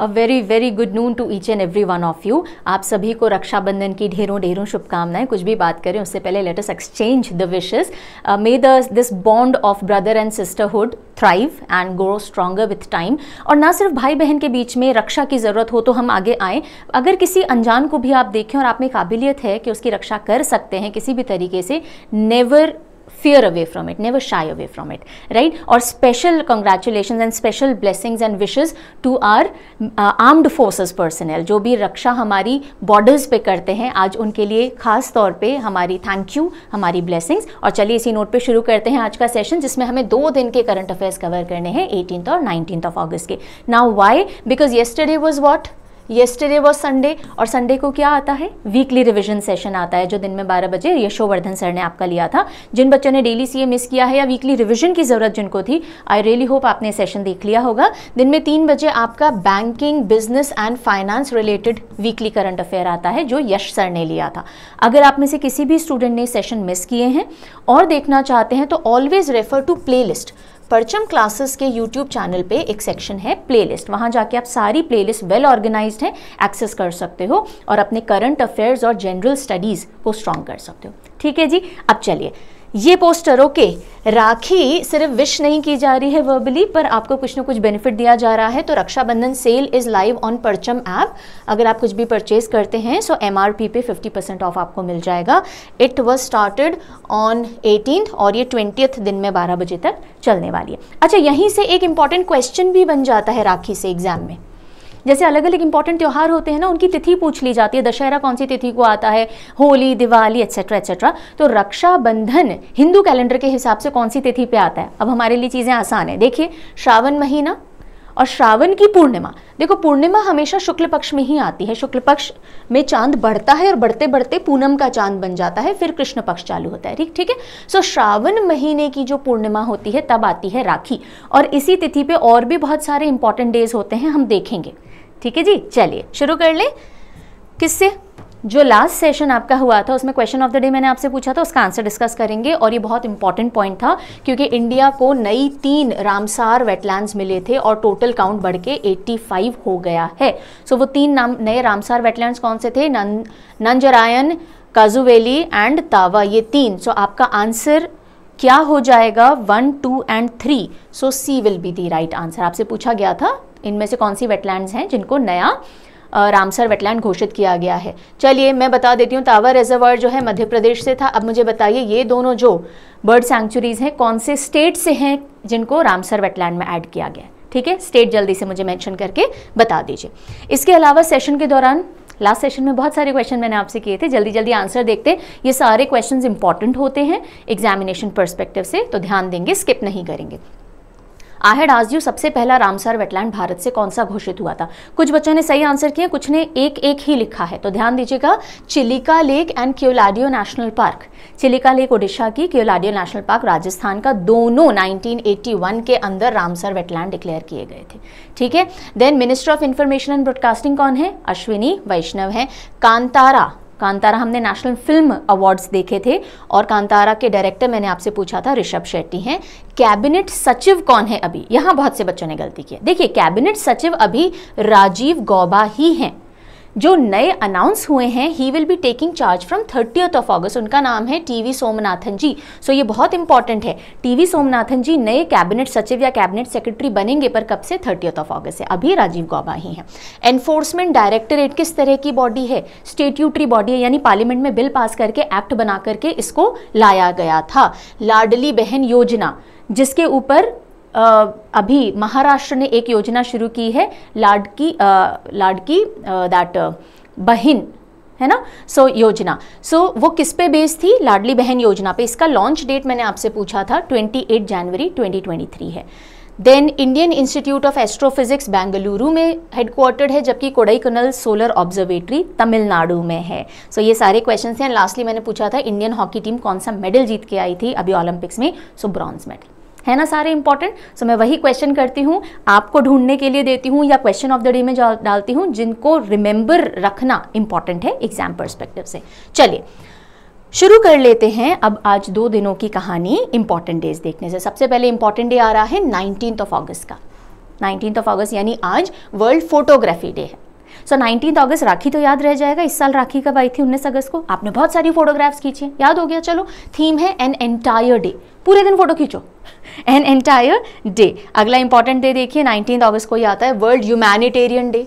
A very very good noon to each and every one of you आप सभी को रक्षाबंधन की ढेरों ढेरों शुभकामनाएं कुछ भी बात करें उससे पहले let's exchange the wishes may the this bond of brother and sisterhood thrive and grow stronger with time और ना सिर्फ भाई बहन के बीच में रक्षा की ज़रूरत हो तो हम आगे आएँ अगर किसी अनजान को भी आप देखें और आप में काबिलियत है कि उसकी रक्षा कर सकते हैं किसी भी तरीके से never fear away from it never shy away from it right or special congratulations and special blessings and wishes to our uh, armed forces personnel जो भी रक्षा हमारी बॉर्डर्स पे करते हैं आज उनके लिए खास तौर पे हमारी थैंक यू हमारी ब्लेसिंग्स और चलिए इसी नोट पे शुरू करते हैं आज का सेशन जिसमें हमें दो दिन के करंट अफेयर्स कवर करने हैं एटीन और नाइनटीन ऑफ अगस्त के now why because yesterday was what yesterday was Sunday और संडे को क्या आता है वीकली रिविजन सेशन आता है जो दिन में 12 बजे यशोवर्धन सर ने आपका लिया था जिन बच्चों ने डेली सीए मिस किया है या वीकली रिविजन की ज़रूरत जिनको थी आई रियली होप आपने सेशन देख लिया होगा दिन में तीन बजे आपका banking business and finance related weekly current affair आता है जो यश सर ने लिया था अगर आप में से किसी भी स्टूडेंट ने सेशन मिस किए हैं और देखना चाहते हैं तो always refer to play list Parcham के यूट्यूब चैनल पे एक सेक्शन है प्लेलिस्ट वहाँ जाके आप सारी प्लेलिस्ट वेल ऑर्गेनाइज्ड हैं एक्सेस कर सकते हो और अपने करंट अफेयर्स और जनरल स्टडीज़ को स्ट्रॉन्ग कर सकते हो ठीक है जी अब चलिए ये पोस्टर ओके राखी सिर्फ विश नहीं की जा रही है वर्बली पर आपको कुछ ना कुछ बेनिफिट दिया जा रहा है तो Rakshabandhan sale is live on Parcham app अगर आप कुछ भी परचेज करते हैं सो एम आर पी पे फिफ्टी परसेंट ऑफ आपको मिल जाएगा it was started on eighteen और ये ट्वेंटियथ दिन में बारह बजे तक चलने वाली है अच्छा यहीं से एक इम्पॉर्टेंट क्वेश्चन भी बन जाता है राखी से एग्ज़ाम में जैसे अलग अलग इंपॉर्टेंट त्यौहार होते हैं ना उनकी तिथि पूछ ली जाती है दशहरा कौन सी तिथि को आता है होली दिवाली एक्सेट्रा एक्सेट्रा तो रक्षाबंधन हिंदू कैलेंडर के हिसाब से कौन सी तिथि पे आता है अब हमारे लिए चीज़ें आसान है देखिए श्रावण महीना और श्रावण की पूर्णिमा देखो पूर्णिमा हमेशा शुक्ल पक्ष में ही आती है शुक्ल पक्ष में चांद बढ़ता है और बढ़ते बढ़ते पूनम का चांद बन जाता है फिर कृष्ण पक्ष चालू होता है ठीक ठीक है सो श्रावण महीने की जो पूर्णिमा होती है तब आती है राखी और इसी तिथि पे और भी बहुत सारे इंपॉर्टेंट डेज होते हैं हम देखेंगे ठीक है जी चलिए शुरू कर ले किससे जो लास्ट सेशन आपका हुआ था उसमें क्वेश्चन ऑफ द डे मैंने आपसे पूछा था उसका आंसर डिस्कस करेंगे और ये बहुत इंपॉर्टेंट पॉइंट था क्योंकि इंडिया को नई तीन रामसार वेटलैंड्स मिले थे और टोटल काउंट बढ़ के 85 हो गया है सो so, वो तीन नाम नए रामसार वेटलैंड्स कौन से थे नं, नंजरायन काजुवेली एंड तावा ये तीन सो so, आपका आंसर क्या हो जाएगा one two and three so C will be the right answer आपसे पूछा गया था इनमें से कौन सी वेटलैंड हैं जिनको नया रामसर वेटलैंड घोषित किया गया है चलिए मैं बता देती हूँ तावर रिजर्वर जो है मध्य प्रदेश से था अब मुझे बताइए ये दोनों जो बर्ड सेंचुरीज हैं कौन से स्टेट से हैं जिनको रामसर वेटलैंड में ऐड किया गया है ठीक है स्टेट जल्दी से मुझे मेंशन करके बता दीजिए इसके अलावा सेशन के दौरान लास्ट सेशन में बहुत सारे क्वेश्चन मैंने आपसे किए थे जल्दी जल्दी आंसर देखते ये सारे क्वेश्चंस इंपॉर्टेंट होते हैं एग्जामिनेशन पर्सपेक्टिव से तो ध्यान देंगे स्किप नहीं करेंगे आहेड आज यू सबसे पहला रामसर वेटलैंड भारत से कौन सा घोषित हुआ था कुछ बच्चों ने सही आंसर किया कुछ ने एक एक ही लिखा है तो ध्यान दीजिएगा Chilika Lake and Keoladeo National Park Chilika Lake Odisha की क्योलाडियो नेशनल पार्क राजस्थान का दोनों नाइनटीन के अंदर रामसर वेटलैंड डिक्लेयर किए गए थे ठीक है then minister of information and broadcasting कौन है अश्विनी वैष्णव है कांतारा कांतारा हमने नेशनल फिल्म अवार्ड्स देखे थे और कांतारा के डायरेक्टर मैंने आपसे पूछा था ऋषभ शेट्टी हैं कैबिनेट सचिव कौन है अभी यहाँ बहुत से बच्चों ने गलती की है देखिए कैबिनेट सचिव अभी राजीव गौबा ही हैं जो नए अनाउंस हुए हैं he will be taking charge from thirtieth of August उनका नाम है T V Somanathan ji so so ये बहुत इंपॉर्टेंट है टी वी सोमनाथन जी नए कैबिनेट सचिव या कैबिनेट सेक्रेटरी बनेंगे पर कब से थर्टियथ ऑफ ऑगस्ट है अभी राजीव गौबा ही हैं एनफोर्समेंट डायरेक्टरेट किस तरह की बॉडी है स्टेट्यूटरी बॉडी है यानी पार्लियामेंट में बिल पास करके एक्ट बना करके इसको लाया गया था लाडली बहन योजना जिसके ऊपर अभी महाराष्ट्र ने एक योजना शुरू की है लाडकी लाडकी दैट बहिन है ना सो so, योजना सो so, वो किस पे बेस्ड थी लाडली बहन योजना पे इसका लॉन्च डेट मैंने आपसे पूछा था 28 जनवरी 2023 है then Indian Institute of Astrophysics Bengaluru में हेडक्वार्टर्ड है जबकि कनल सोलर ऑब्जर्वेटरी तमिलनाडु में है सो so, ये सारे क्वेश्चन हैं लास्टली मैंने पूछा था इंडियन हॉकी टीम कौन सा मेडल जीत के आई थी अभी ओलंपिक्स में सो ब्रॉन्ज मेडल है ना सारे इंपॉर्टेंट सो so, मैं वही क्वेश्चन करती हूँ आपको ढूंढने के लिए देती हूँ या क्वेश्चन ऑफ द डे में डालती हूँ जिनको रिमेंबर रखना इंपॉर्टेंट है एग्जाम परस्पेक्टिव से चलिए शुरू कर लेते हैं अब आज दो दिनों की कहानी इंपॉर्टेंट डेज देखने से सबसे पहले इंपॉर्टेंट डे आ रहा है नाइनटीन ऑफ अगस्त का नाइनटीन ऑफ अगस्त यानी आज वर्ल्ड फोटोग्राफी डे है सो नाइनटीन अगस्त राखी तो याद रह जाएगा इस साल राखी कब आई थी उन्नीस अगस्त को आपने बहुत सारी फोटोग्राफ्स खींची याद हो गया चलो थीम है एन एंटायर डे पूरे दिन फोटो खींचो एन एंटायर डे अगला इंपॉर्टेंट डे देखिए नाइनटीन अगस्त को ही आता है वर्ल्ड ह्यूमैनिटेरियन डे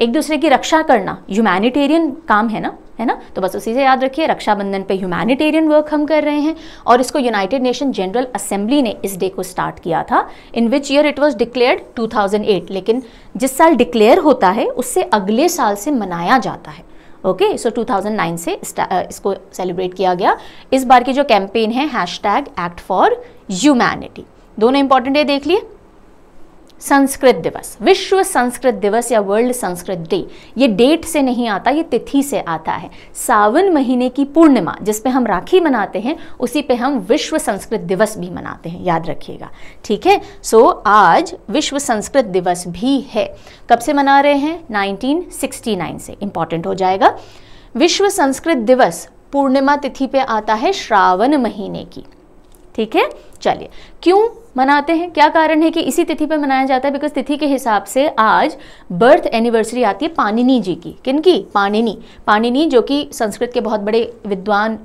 एक दूसरे की रक्षा करना ह्यूमैनिटेरियन काम है ना है ना तो बस उसी से याद रखिए रक्षाबंधन पे ह्यूमैनिटेरियन वर्क हम कर रहे हैं और इसको यूनाइटेड नेशन जनरल असेंबली ने इस डे को स्टार्ट किया था in which year it was declared 2008 लेकिन जिस साल डिक्लेयर होता है उससे अगले साल से मनाया जाता है ओके सो 2009 से इसको सेलिब्रेट किया गया इस बार की जो कैंपेन है hashtag act for humanity दोनों इंपॉर्टेंट है देख लिए संस्कृत दिवस विश्व संस्कृत दिवस या वर्ल्ड संस्कृत डे ये डेट से नहीं आता ये तिथि से आता है सावन महीने की पूर्णिमा जिस पे हम राखी मनाते हैं उसी पे हम विश्व संस्कृत दिवस भी मनाते हैं याद रखिएगा ठीक है सो so, आज विश्व संस्कृत दिवस भी है कब से मना रहे हैं 1969 से इम्पॉर्टेंट हो जाएगा विश्व संस्कृत दिवस पूर्णिमा तिथि पे आता है श्रावण महीने की ठीक है चलिए क्यों मनाते हैं क्या कारण है कि इसी तिथि पर मनाया जाता है बिकॉज तिथि के हिसाब से आज बर्थ एनिवर्सरी आती है पानिनी जी की किनकी पानिनी पानिनी जो कि संस्कृत के बहुत बड़े विद्वान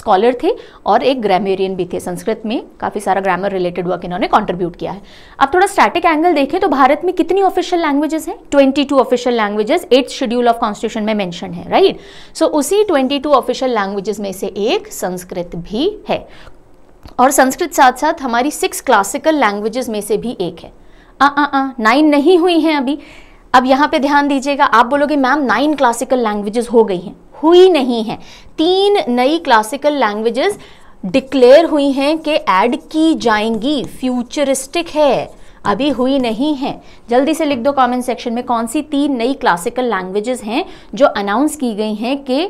स्कॉलर थे और एक ग्रामेरियन भी थे संस्कृत में काफ़ी सारा ग्रामर रिलेटेड वर्क इन्होंने कॉन्ट्रीब्यूट किया है अब थोड़ा स्टैटिक एंगल देखें तो भारत में कितनी ऑफिशियल लैंग्वेजेस हैं twenty official languages eight schedule of constitution में मैंशन है राइट सो उसी ट्वेंटी ऑफिशियल लैंग्वेजेस में से एक संस्कृत भी है और संस्कृत साथ साथ हमारी सिक्स क्लासिकल लैंग्वेजेस में से भी एक है आ आ आ नाइन नहीं हुई हैं अभी अब यहाँ पे ध्यान दीजिएगा आप बोलोगे मैम नाइन क्लासिकल लैंग्वेजेस हो गई हैं हुई नहीं है तीन नई क्लासिकल लैंग्वेजेस डिक्लेयर हुई हैं कि ऐड की जाएंगी फ्यूचरिस्टिक है अभी हुई नहीं है जल्दी से लिख दो कमेंट सेक्शन में कौन सी तीन नई क्लासिकल लैंग्वेजेस हैं जो अनाउंस की गई हैं कि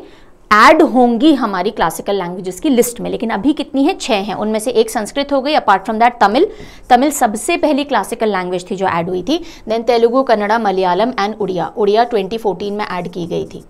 ऐड होंगी हमारी क्लासिकल लैंग्वेजेस की लिस्ट में लेकिन अभी कितनी है छः हैं उनमें से एक संस्कृत हो गई apart from that Tamil Tamil सबसे पहली क्लासिकल लैंग्वेज थी जो ऐड हुई थी देन तेलुगु कन्नड़ा मलयालम एंड उड़िया उड़िया 2014 में ऐड की गई थी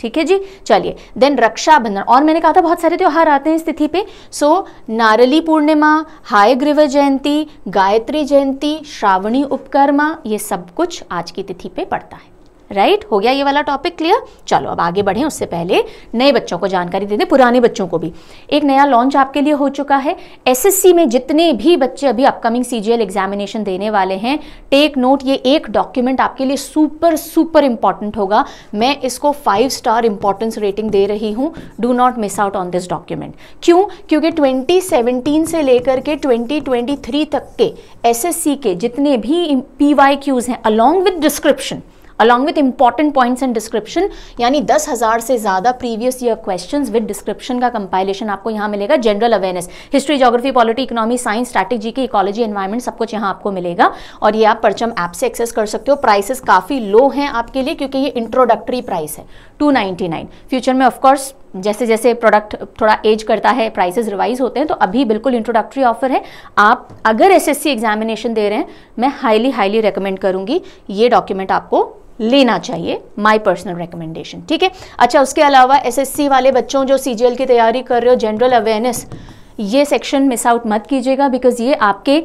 ठीक है जी चलिए देन रक्षाबंधन और मैंने कहा था बहुत सारे त्यौहार आते हैं इस तिथि पे सो so, नारली पूर्णिमा हायग्रीव जयंती गायत्री जयंती श्रावणी उपकर्मा ये सब कुछ आज की तिथि पे पड़ता है राइट हो गया ये वाला टॉपिक क्लियर चलो अब आगे बढ़ें उससे पहले नए बच्चों को जानकारी दे दें पुराने बच्चों को भी एक नया लॉन्च आपके लिए हो चुका है एसएससी में जितने भी बच्चे अभी अपकमिंग सीजीएल एग्जामिनेशन देने वाले हैं टेक नोट ये एक डॉक्यूमेंट आपके लिए सुपर सुपर इंपॉर्टेंट होगा मैं इसको फाइव स्टार इंपॉर्टेंस रेटिंग दे रही हूँ do not miss out on this document क्यों क्योंकि ट्वेंटी से लेकर के ट्वेंटी तक के एस के जितने भी पी हैं along with description along with important points and description यानी दस हज़ार से ज़्यादा previous year question with description का कंपाइलेशन आपको यहाँ मिलेगा general awareness history geography polity economy science static की इकोलॉजी एनवायरमेंट सब कुछ यहाँ आपको मिलेगा और ये आप परचम ऐप से एक्सेस कर सकते हो प्राइसेस काफ़ी लो हैं आपके लिए क्योंकि ये इंट्रोडक्टरी प्राइस है टू फ्यूचर में ऑफकोर्स जैसे जैसे प्रोडक्ट थोड़ा एज करता है प्राइसेस रिवाइज होते हैं तो अभी बिल्कुल इंट्रोडक्टरी ऑफर है आप अगर एसएससी एग्जामिनेशन दे रहे हैं मैं हाईली हाईली रिकमेंड करूंगी ये डॉक्यूमेंट आपको लेना चाहिए माय पर्सनल रिकमेंडेशन ठीक है अच्छा उसके अलावा एसएससी वाले बच्चों जो सीजीएल की तैयारी कर रहे हो जनरल अवेयरनेस ये सेक्शन मिस आउट मत कीजिएगा बिकॉज ये आपके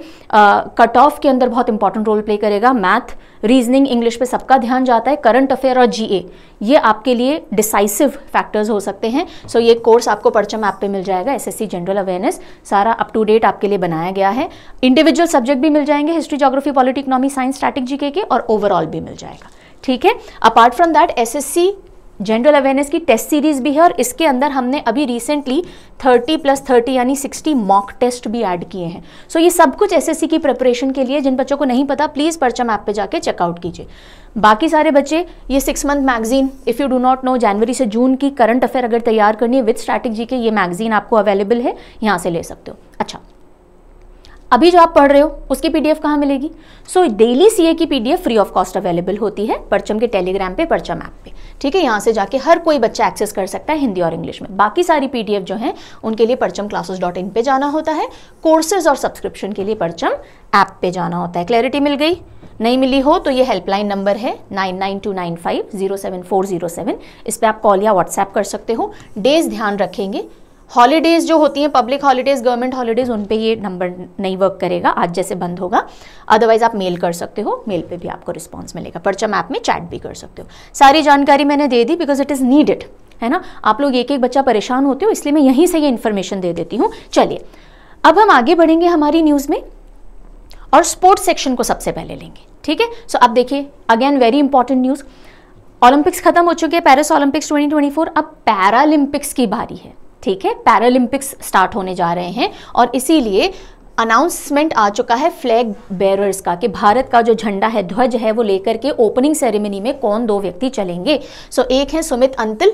कट ऑफ के अंदर बहुत इंपॉर्टेंट रोल प्ले करेगा मैथ रीजनिंग इंग्लिश पे सबका ध्यान जाता है करंट अफेयर और जीए ये आपके लिए डिसाइसिव फैक्टर्स हो सकते हैं सो so, ये कोर्स आपको परचम ऐप पे मिल जाएगा एसएससी जनरल अवेयरनेस सारा अप टू डेट आपके लिए बनाया गया है इंडिविजुअल सब्जेक्ट भी मिल जाएंगे history geography polity economy science strategy के और ओवरऑल भी मिल जाएगा ठीक है apart from that SSC general awareness की टेस्ट सीरीज भी है और इसके अंदर हमने अभी रिसेंटली 30 प्लस 30 यानी 60 मॉक टेस्ट भी ऐड किए हैं सो so ये सब कुछ एसएससी की प्रिपरेशन के लिए जिन बच्चों को नहीं पता प्लीज़ परचम ऐप पे जाके चेकआउट कीजिए बाकी सारे बच्चे ये six month magazine if you do not know जनवरी से जून की करंट अफेयर अगर तैयार करनी है विथ स्ट्रैटेजी के ये मैगजीन आपको अवेलेबल है यहाँ से ले सकते हो अच्छा अभी जो आप पढ़ रहे हो उसकी पीडीएफ कहाँ मिलेगी सो डेली सीए की PDF free of cost available होती है परचम के टेलीग्राम पे परचम ऐप पे ठीक है यहाँ से जाके हर कोई बच्चा एक्सेस कर सकता है हिंदी और इंग्लिश में बाकी सारी पीडीएफ जो है उनके लिए परचम क्लासेस डॉट इन पे जाना होता है कोर्सेज और सब्सक्रिप्शन के लिए परचम ऐप पे जाना होता है क्लैरिटी मिल गई नहीं मिली हो तो ये हेल्पलाइन नंबर है nine nine two nine five zero seven four zero seven इस पर आप कॉल या व्हाट्सएप कर सकते हो डेज ध्यान रखेंगे हॉलीडेज़ जो होती हैं पब्लिक हॉलीडेज़ गवर्नमेंट हॉलीडेज़ उन पर ये नंबर नहीं वर्क करेगा आज जैसे बंद होगा अदरवाइज़ आप मेल कर सकते हो मेल पर भी आपको रिस्पॉन्स मिलेगा परचम ऐप में चैट भी कर सकते हो सारी जानकारी मैंने दे दी बिकॉज इट इज़ नीडेड है ना आप लोग एक एक बच्चा परेशान होते हो इसलिए मैं यहीं से ये इन्फॉर्मेशन दे देती हूँ चलिए अब हम आगे बढ़ेंगे हमारी न्यूज़ में और स्पोर्ट्स सेक्शन को सबसे पहले लेंगे ठीक है सो अब देखिए again very important news Olympics खत्म हो चुके हैं पैरिस ओलंपिक्स 2024 अब पैरालंपिक्स की बारी है ठीक है पैरालंपिक्स स्टार्ट होने जा रहे हैं और इसीलिए अनाउंसमेंट आ चुका है फ्लैग बेरर्स का कि भारत का जो झंडा है ध्वज है वो लेकर के ओपनिंग सेरेमनी में कौन दो व्यक्ति चलेंगे सो so, एक है सुमित अंतिल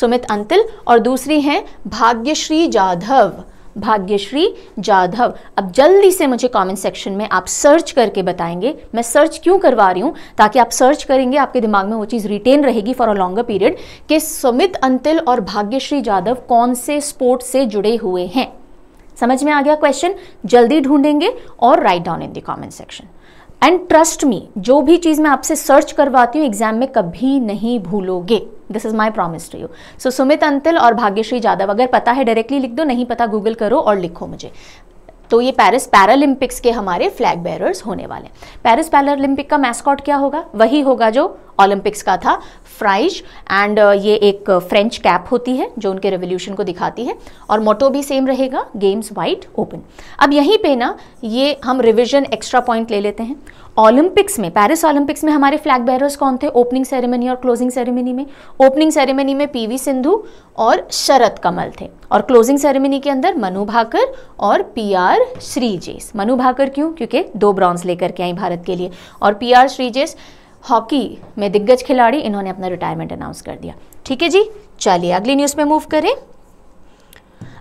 सुमित अंतिल और दूसरी हैं भाग्यश्री जाधव भाग्यश्री जाधव अब जल्दी से मुझे कमेंट सेक्शन में आप सर्च करके बताएंगे मैं सर्च क्यों करवा रही हूँ ताकि आप सर्च करेंगे आपके दिमाग में वो चीज़ रिटेन रहेगी फॉर अ लॉन्गर पीरियड कि सुमित अंतिल और भाग्यश्री जाधव कौन से स्पोर्ट से जुड़े हुए हैं समझ में आ गया क्वेश्चन जल्दी ढूंढेंगे और write down in the comment section and trust me जो भी चीज़ मैं आपसे सर्च करवाती हूँ एग्जाम में कभी नहीं भूलोगे this is my promise to you so Sumit Antil और भाग्यश्री यादव अगर पता है डायरेक्टली लिख दो नहीं पता गूगल करो और लिखो मुझे तो ये पेरिस पैरालंपिक्स के हमारे फ्लैग बेरर्स होने वाले हैं पेरिस पैरालंपिक का मैस्कॉट क्या होगा वही होगा जो ओलंपिक्स का था फ्राइज एंड uh, ये एक फ्रेंच कैप होती है जो उनके रेवोल्यूशन को दिखाती है और मोटो भी सेम रहेगा गेम्स वाइड ओपन अब यहीं पे ना ये हम रिविजन एक्स्ट्रा पॉइंट ले लेते हैं ओलंपिक्स में पेरिस ओलंपिक्स में हमारे फ्लैग बैरर्स कौन थे ओपनिंग सेरेमनी और क्लोजिंग सेरेमनी में ओपनिंग सेरेमनी में पीवी सिंधु और शरद कमल थे और क्लोजिंग सेरेमनी के अंदर मनु भाकर और पीआर श्रीजेश मनु भाकर क्यों क्योंकि दो ब्रॉन्ज लेकर के आई भारत के लिए और पी श्रीजेश हॉकी में दिग्गज खिलाड़ी इन्होंने अपना रिटायरमेंट अनाउंस कर दिया ठीक है जी चलिए अगली न्यूज़ में मूव करें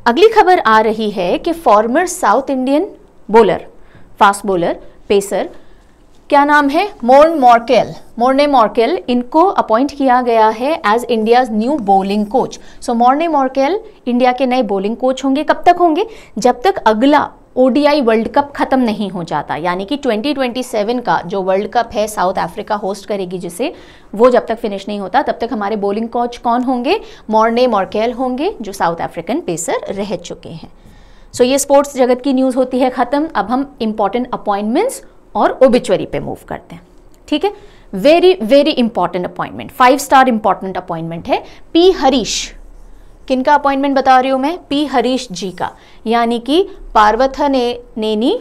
अगली खबर आ रही है कि former South Indian bowler fast bowler pacer क्या नाम है मोर्न मॉर्केल मोर्ने मॉर्केल इनको अपॉइंट किया गया है as India's new bowling coach so Morne Morkel India के नए बॉलिंग कोच होंगे कब तक होंगे जब तक अगला ओडीआई वर्ल्ड कप ख़त्म नहीं हो जाता यानी कि 2027 का जो वर्ल्ड कप है साउथ अफ्रीका होस्ट करेगी जिसे वो जब तक फिनिश नहीं होता तब तक हमारे बॉलिंग कोच कौन होंगे मॉर्ने मॉर्केल होंगे जो साउथ अफ्रीकन पेसर रह चुके हैं सो so, ये स्पोर्ट्स जगत की न्यूज़ होती है ख़त्म अब हम इम्पॉर्टेंट अपॉइंटमेंट्स और ओबिचुअरी पे मूव करते हैं ठीक है very very important appointment five star important appointment है पी हरीश किनका अपॉइंटमेंट बता रही हूँ मैं पी हरीश जी का यानी कि पार्वथ ने नेनी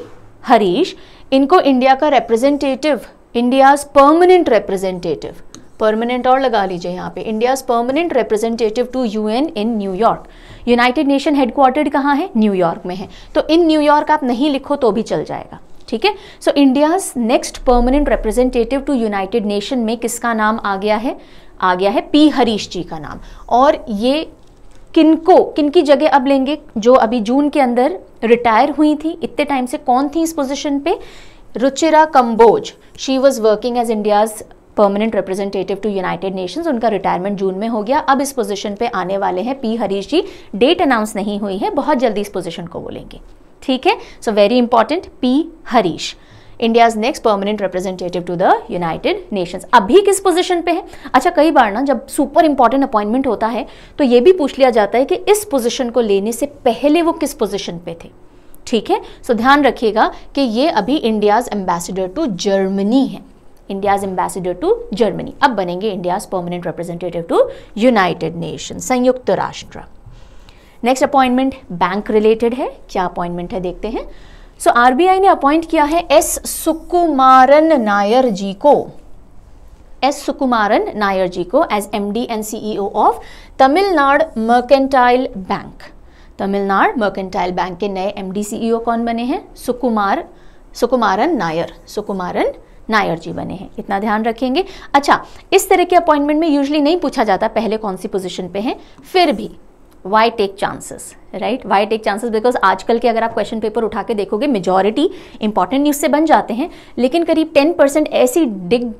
हरीश इनको इंडिया का representative India's permanent representative permanent और लगा लीजिए यहाँ पे India's permanent representative to UN in New York United Nation headquartered कहाँ है न्यूयॉर्क में है तो इन न्यूयॉर्क आप नहीं लिखो तो भी चल जाएगा ठीक है so India's next permanent representative to United Nation में किसका नाम आ गया है आ गया है पी हरीश जी का नाम और ये किनको किनकी जगह अब लेंगे जो अभी जून के अंदर रिटायर हुई थी इतने टाइम से कौन थी इस पोजीशन पे Ruchira Kamboj she was working as India's permanent representative to United Nations उनका रिटायरमेंट जून में हो गया अब इस पोजीशन पे आने वाले हैं P Harish ji date announce नहीं हुई है बहुत जल्दी इस पोजीशन को बोलेंगे ठीक है so very important P Harish India's next permanent representative to the United Nations अभी किस पोजीशन पे है अच्छा कई बार ना जब सुपर इंपॉर्टेंट अपॉइंटमेंट होता है तो ये भी पूछ लिया जाता है कि इस पोजीशन को लेने से पहले वो किस पोजीशन पे थे ठीक है सो so, ध्यान रखिएगा कि ये अभी इंडियाज एम्बेसडर टू जर्मनी है इंडियाज एम्बेसडर टू जर्मनी अब बनेंगे India's permanent representative to United Nation संयुक्त राष्ट्र नेक्स्ट अपॉइंटमेंट बैंक रिलेटेड है क्या अपॉइंटमेंट है देखते हैं सो so, आरबीआई ने अपॉइंट किया है एस सुकुमारन नायर जी को एस सुकुमारन नायर जी को as M D and CEO of Tamil Nadu mercantile bank Tamil Nadu mercantile bank के नए एम डी सीईओ कौन बने हैं सुकुमार सुकुमारन नायर सुकुमारन नायर जी बने हैं इतना ध्यान रखेंगे अच्छा इस तरह के अपॉइंटमेंट में यूजली नहीं पूछा जाता पहले कौन सी पोजिशन पे हैं फिर भी why take chances right why take chances because आजकल के अगर आप क्वेश्चन पेपर उठा के देखोगे मेजोरिटी इंपॉर्टेंट न्यूज़ से बन जाते हैं लेकिन करीब टेन परसेंट ऐसी डिग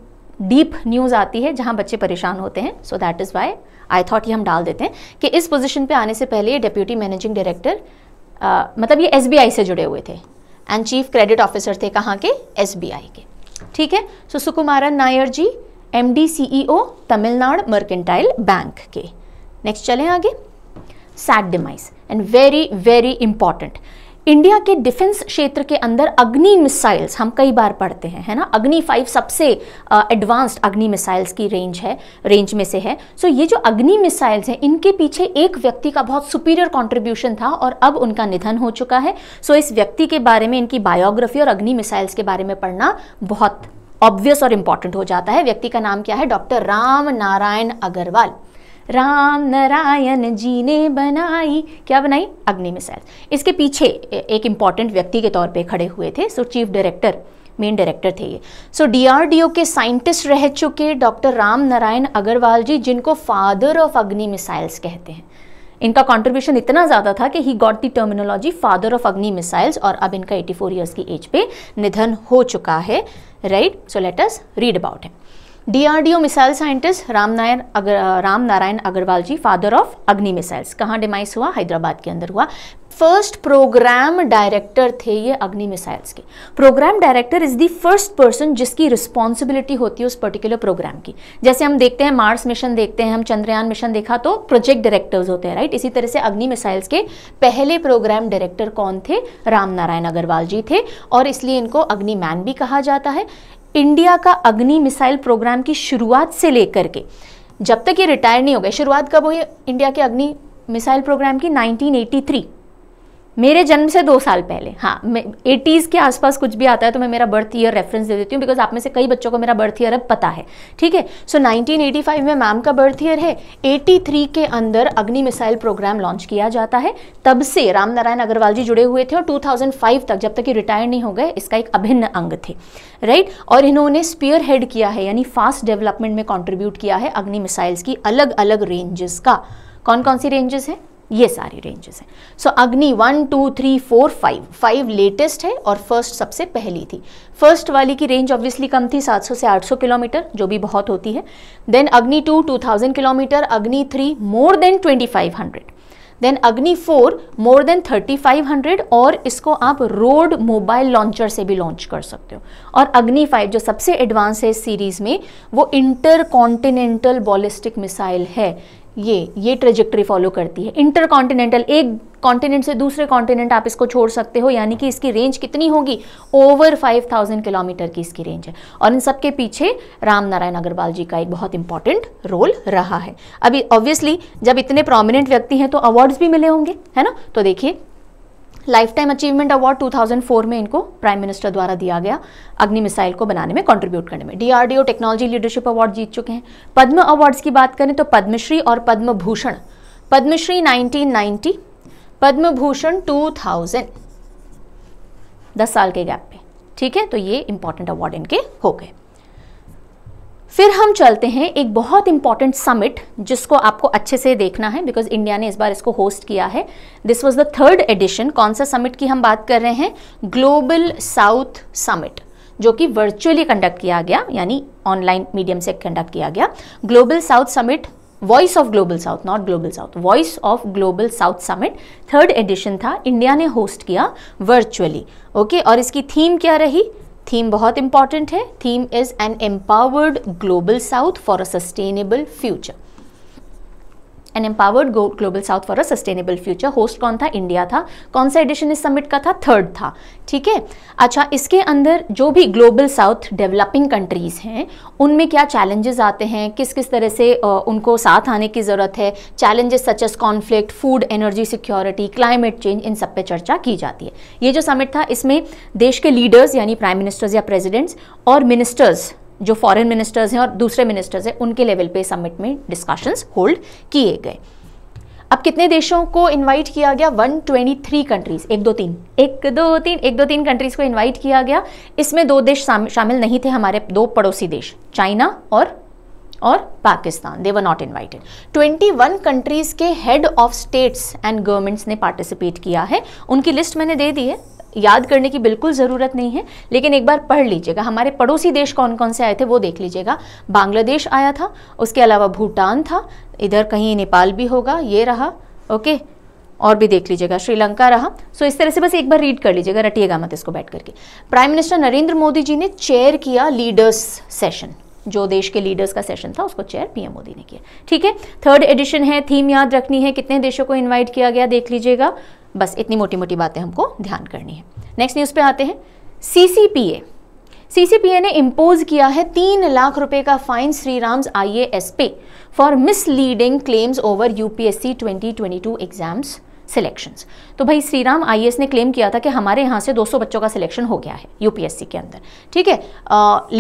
डीप न्यूज़ आती है जहाँ बच्चे परेशान होते हैं so that is why I thought ये हम डाल देते हैं कि इस पोजिशन पर आने से पहले ये डिप्यूटी मैनेजिंग डायरेक्टर मतलब ये एस से जुड़े हुए थे एंड चीफ क्रेडिट ऑफिसर थे कहाँ के एस के ठीक है so Sukumaran Nair ji M D e Tamil Nadu mercantile bank के नेक्स्ट चलें आगे sad demise and very very important India के डिफेंस क्षेत्र के अंदर अग्नि मिसाइल्स हम कई बार पढ़ते हैं है ना अग्नि फाइव सबसे एडवांस्ड अग्नि मिसाइल्स की रेंज है रेंज में से है सो so, ये जो अग्नि मिसाइल्स हैं इनके पीछे एक व्यक्ति का बहुत सुपीरियर कंट्रीब्यूशन था और अब उनका निधन हो चुका है सो so, इस व्यक्ति के बारे में इनकी बायोग्राफी और अग्नि मिसाइल्स के बारे में पढ़ना बहुत ऑब्वियस और इम्पॉर्टेंट हो जाता है व्यक्ति का नाम क्या है डॉक्टर राम नारायण अग्रवाल राम नारायण जी ने बनाई क्या बनाई अग्नि मिसाइल इसके पीछे एक इम्पॉर्टेंट व्यक्ति के तौर पे खड़े हुए थे so chief director main director थे ये सो डीआरडीओ के साइंटिस्ट रह चुके डॉक्टर राम नारायण अग्रवाल जी जिनको फादर ऑफ अग्नि मिसाइल्स कहते हैं इनका कॉन्ट्रीब्यूशन इतना ज़्यादा था कि he got the terminology father of Agni missiles और अब इनका 84 फोर ईयर्स की एज पे निधन हो चुका है right so let us read about him DRDO missile scientist Ram Narayan अगर, Ram Narayan Agarwal ji father of Agni missiles कहाँ डिमाइस हुआ हैदराबाद के अंदर हुआ फर्स्ट प्रोग्राम डायरेक्टर थे ये अग्नि मिसाइल्स के program director is the first person जिसकी रिस्पॉन्सिबिलिटी होती है उस पर्टिकुलर प्रोग्राम की जैसे हम देखते हैं मार्स मिशन देखते हैं हम चंद्रयान मिशन देखा तो प्रोजेक्ट डायरेक्टर्स होते हैं राइट इसी तरह से अग्नि मिसाइल्स के पहले प्रोग्राम डायरेक्टर कौन थे राम नारायण अग्रवाल जी थे और इसलिए इनको अग्नि मैन भी कहा जाता है इंडिया का अग्नि मिसाइल प्रोग्राम की शुरुआत से लेकर के जब तक ये रिटायर नहीं हो गए शुरुआत कब हुई इंडिया के अग्नि मिसाइल प्रोग्राम की 1983 मेरे जन्म से दो साल पहले हाँ मैं एटीज़ के आसपास कुछ भी आता है तो मैं मेरा बर्थ ईयर रेफरेंस दे देती हूँ बिकॉज आप में से कई बच्चों को मेरा बर्थ ईयर अब पता है ठीक है सो 1985 में मैम का बर्थ ईयर है 83 के अंदर अग्नि मिसाइल प्रोग्राम लॉन्च किया जाता है तब से राम नारायण अग्रवाल जी जुड़े हुए थे और 2005 तक जब तक ये रिटायर नहीं हो गए इसका एक अभिन्न अंग थे राइट और इन्होंने स्पीयर हेड किया है यानी फास्ट डेवलपमेंट में कॉन्ट्रीब्यूट किया है अग्नि मिसाइल्स की अलग अलग रेंजेस का कौन कौन सी रेंजेस हैं ये सारी रेंजेस हैं so so, Agni one two three four five five latest है और फर्स्ट सबसे पहली थी फर्स्ट वाली की रेंज ऑब्वियसली कम थी 700 से 800 किलोमीटर जो भी बहुत होती है then Agni two 2000 kilometre Agni three more than 2500 then Agni four more than 3500 और इसको आप रोड मोबाइल लॉन्चर से भी लॉन्च कर सकते हो और अग्नि फाइव जो सबसे एडवांस है इस सीरीज़ में वो इंटर कॉन्टिनेंटल बॉलिस्टिक मिसाइल है ये ये ट्रेजेक्ट्री फॉलो करती है इंटर कॉन्टिनेंटल एक कॉन्टिनेंट से दूसरे कॉन्टिनेंट आप इसको छोड़ सकते हो यानी कि इसकी रेंज कितनी होगी ओवर 5000 किलोमीटर की इसकी रेंज है और इन सबके पीछे राम नारायण अग्रवाल जी का एक बहुत इंपॉर्टेंट रोल रहा है अभी ऑब्वियसली जब इतने प्रोमिनेंट व्यक्ति हैं तो अवार्ड्स भी मिले होंगे है ना तो देखिए लाइफ टाइम अचीवमेंट अवार्ड 2004 में इनको प्राइम मिनिस्टर द्वारा दिया गया अग्नि मिसाइल को बनाने में कंट्रीब्यूट करने में डीआरडीओ टेक्नोलॉजी लीडरशिप अवार्ड जीत चुके हैं पद्म अवार्ड्स की बात करें तो पद्मश्री और पद्म भूषण पद्मश्री 1990 पद्म भूषण 2000 दस साल के गैप पे ठीक है तो ये इंपॉर्टेंट अवार्ड इनके हो गए फिर हम चलते हैं एक बहुत इंपॉर्टेंट समिट जिसको आपको अच्छे से देखना है बिकॉज इंडिया ने इस बार इसको होस्ट किया है this was the third edition कौन सा समिट की हम बात कर रहे हैं ग्लोबल साउथ समिट जो कि वर्चुअली कंडक्ट किया गया यानी ऑनलाइन मीडियम से कंडक्ट किया गया global south summit voice of global South not global South voice of global south summit third edition था इंडिया ने होस्ट किया वर्चुअली ओके okay? और इसकी थीम क्या रही थीम बहुत इंपॉर्टेंट है theme is an empowered global south for a sustainable future an empowered global south for a sustainable future host कौन था इंडिया था कौन सा एडिशन इस समिट का था थर्ड था ठीक है अच्छा इसके अंदर जो भी ग्लोबल साउथ डेवलपिंग कंट्रीज़ हैं उनमें क्या चैलेंजेस आते हैं किस किस तरह से उनको साथ आने की ज़रूरत है challenges such as conflict food energy security climate change इन सब पे चर्चा की जाती है ये जो समिट था इसमें देश के लीडर्स यानी प्राइम मिनिस्टर्स या प्रेजिडेंट्स और मिनिस्टर्स जो फॉरेन मिनिस्टर्स हैं और दूसरे मिनिस्टर्स हैं उनके लेवल पे समिट में डिस्कशंस होल्ड किए गए अब कितने देशों को इनवाइट किया गया 123 कंट्रीज एक दो तीन एक दो तीन एक दो तीन कंट्रीज को इनवाइट किया गया इसमें दो देश शामिल नहीं थे हमारे दो पड़ोसी देश चाइना और और Pakistan they were not invited 21 countries के head of states and governments ने पार्टिसिपेट किया है उनकी लिस्ट मैंने दे दी है याद करने की बिल्कुल ज़रूरत नहीं है लेकिन एक बार पढ़ लीजिएगा हमारे पड़ोसी देश कौन कौन से आए थे वो देख लीजिएगा बांग्लादेश आया था उसके अलावा भूटान था इधर कहीं नेपाल भी होगा ये रहा ओके और भी देख लीजिएगा श्रीलंका रहा सो इस तरह से बस एक बार रीड कर लीजिएगा रटिएगा मत इसको बैठ करके प्राइम मिनिस्टर नरेंद्र मोदी जी ने चेयर किया लीडर्स सेशन जो देश के लीडर्स का सेशन था उसको चेयर पीएम मोदी ने किया ठीक है थर्ड एडिशन है थीम याद रखनी है कितने देशों को इन्वाइट किया गया देख लीजिएगा बस इतनी मोटी मोटी बातें हमको ध्यान करनी है नेक्स्ट न्यूज़ पे आते हैं सीसीपीए सीसीपीए ने इम्पोज किया है तीन लाख रुपए का फाइन श्रीराम्स आईएएस पे for misleading claims over UPSC 2022 exams selections तो भाई श्रीराम आईएएस ने क्लेम किया था कि हमारे यहाँ से 200 बच्चों का सिलेक्शन हो गया है यूपीएससी के अंदर ठीक है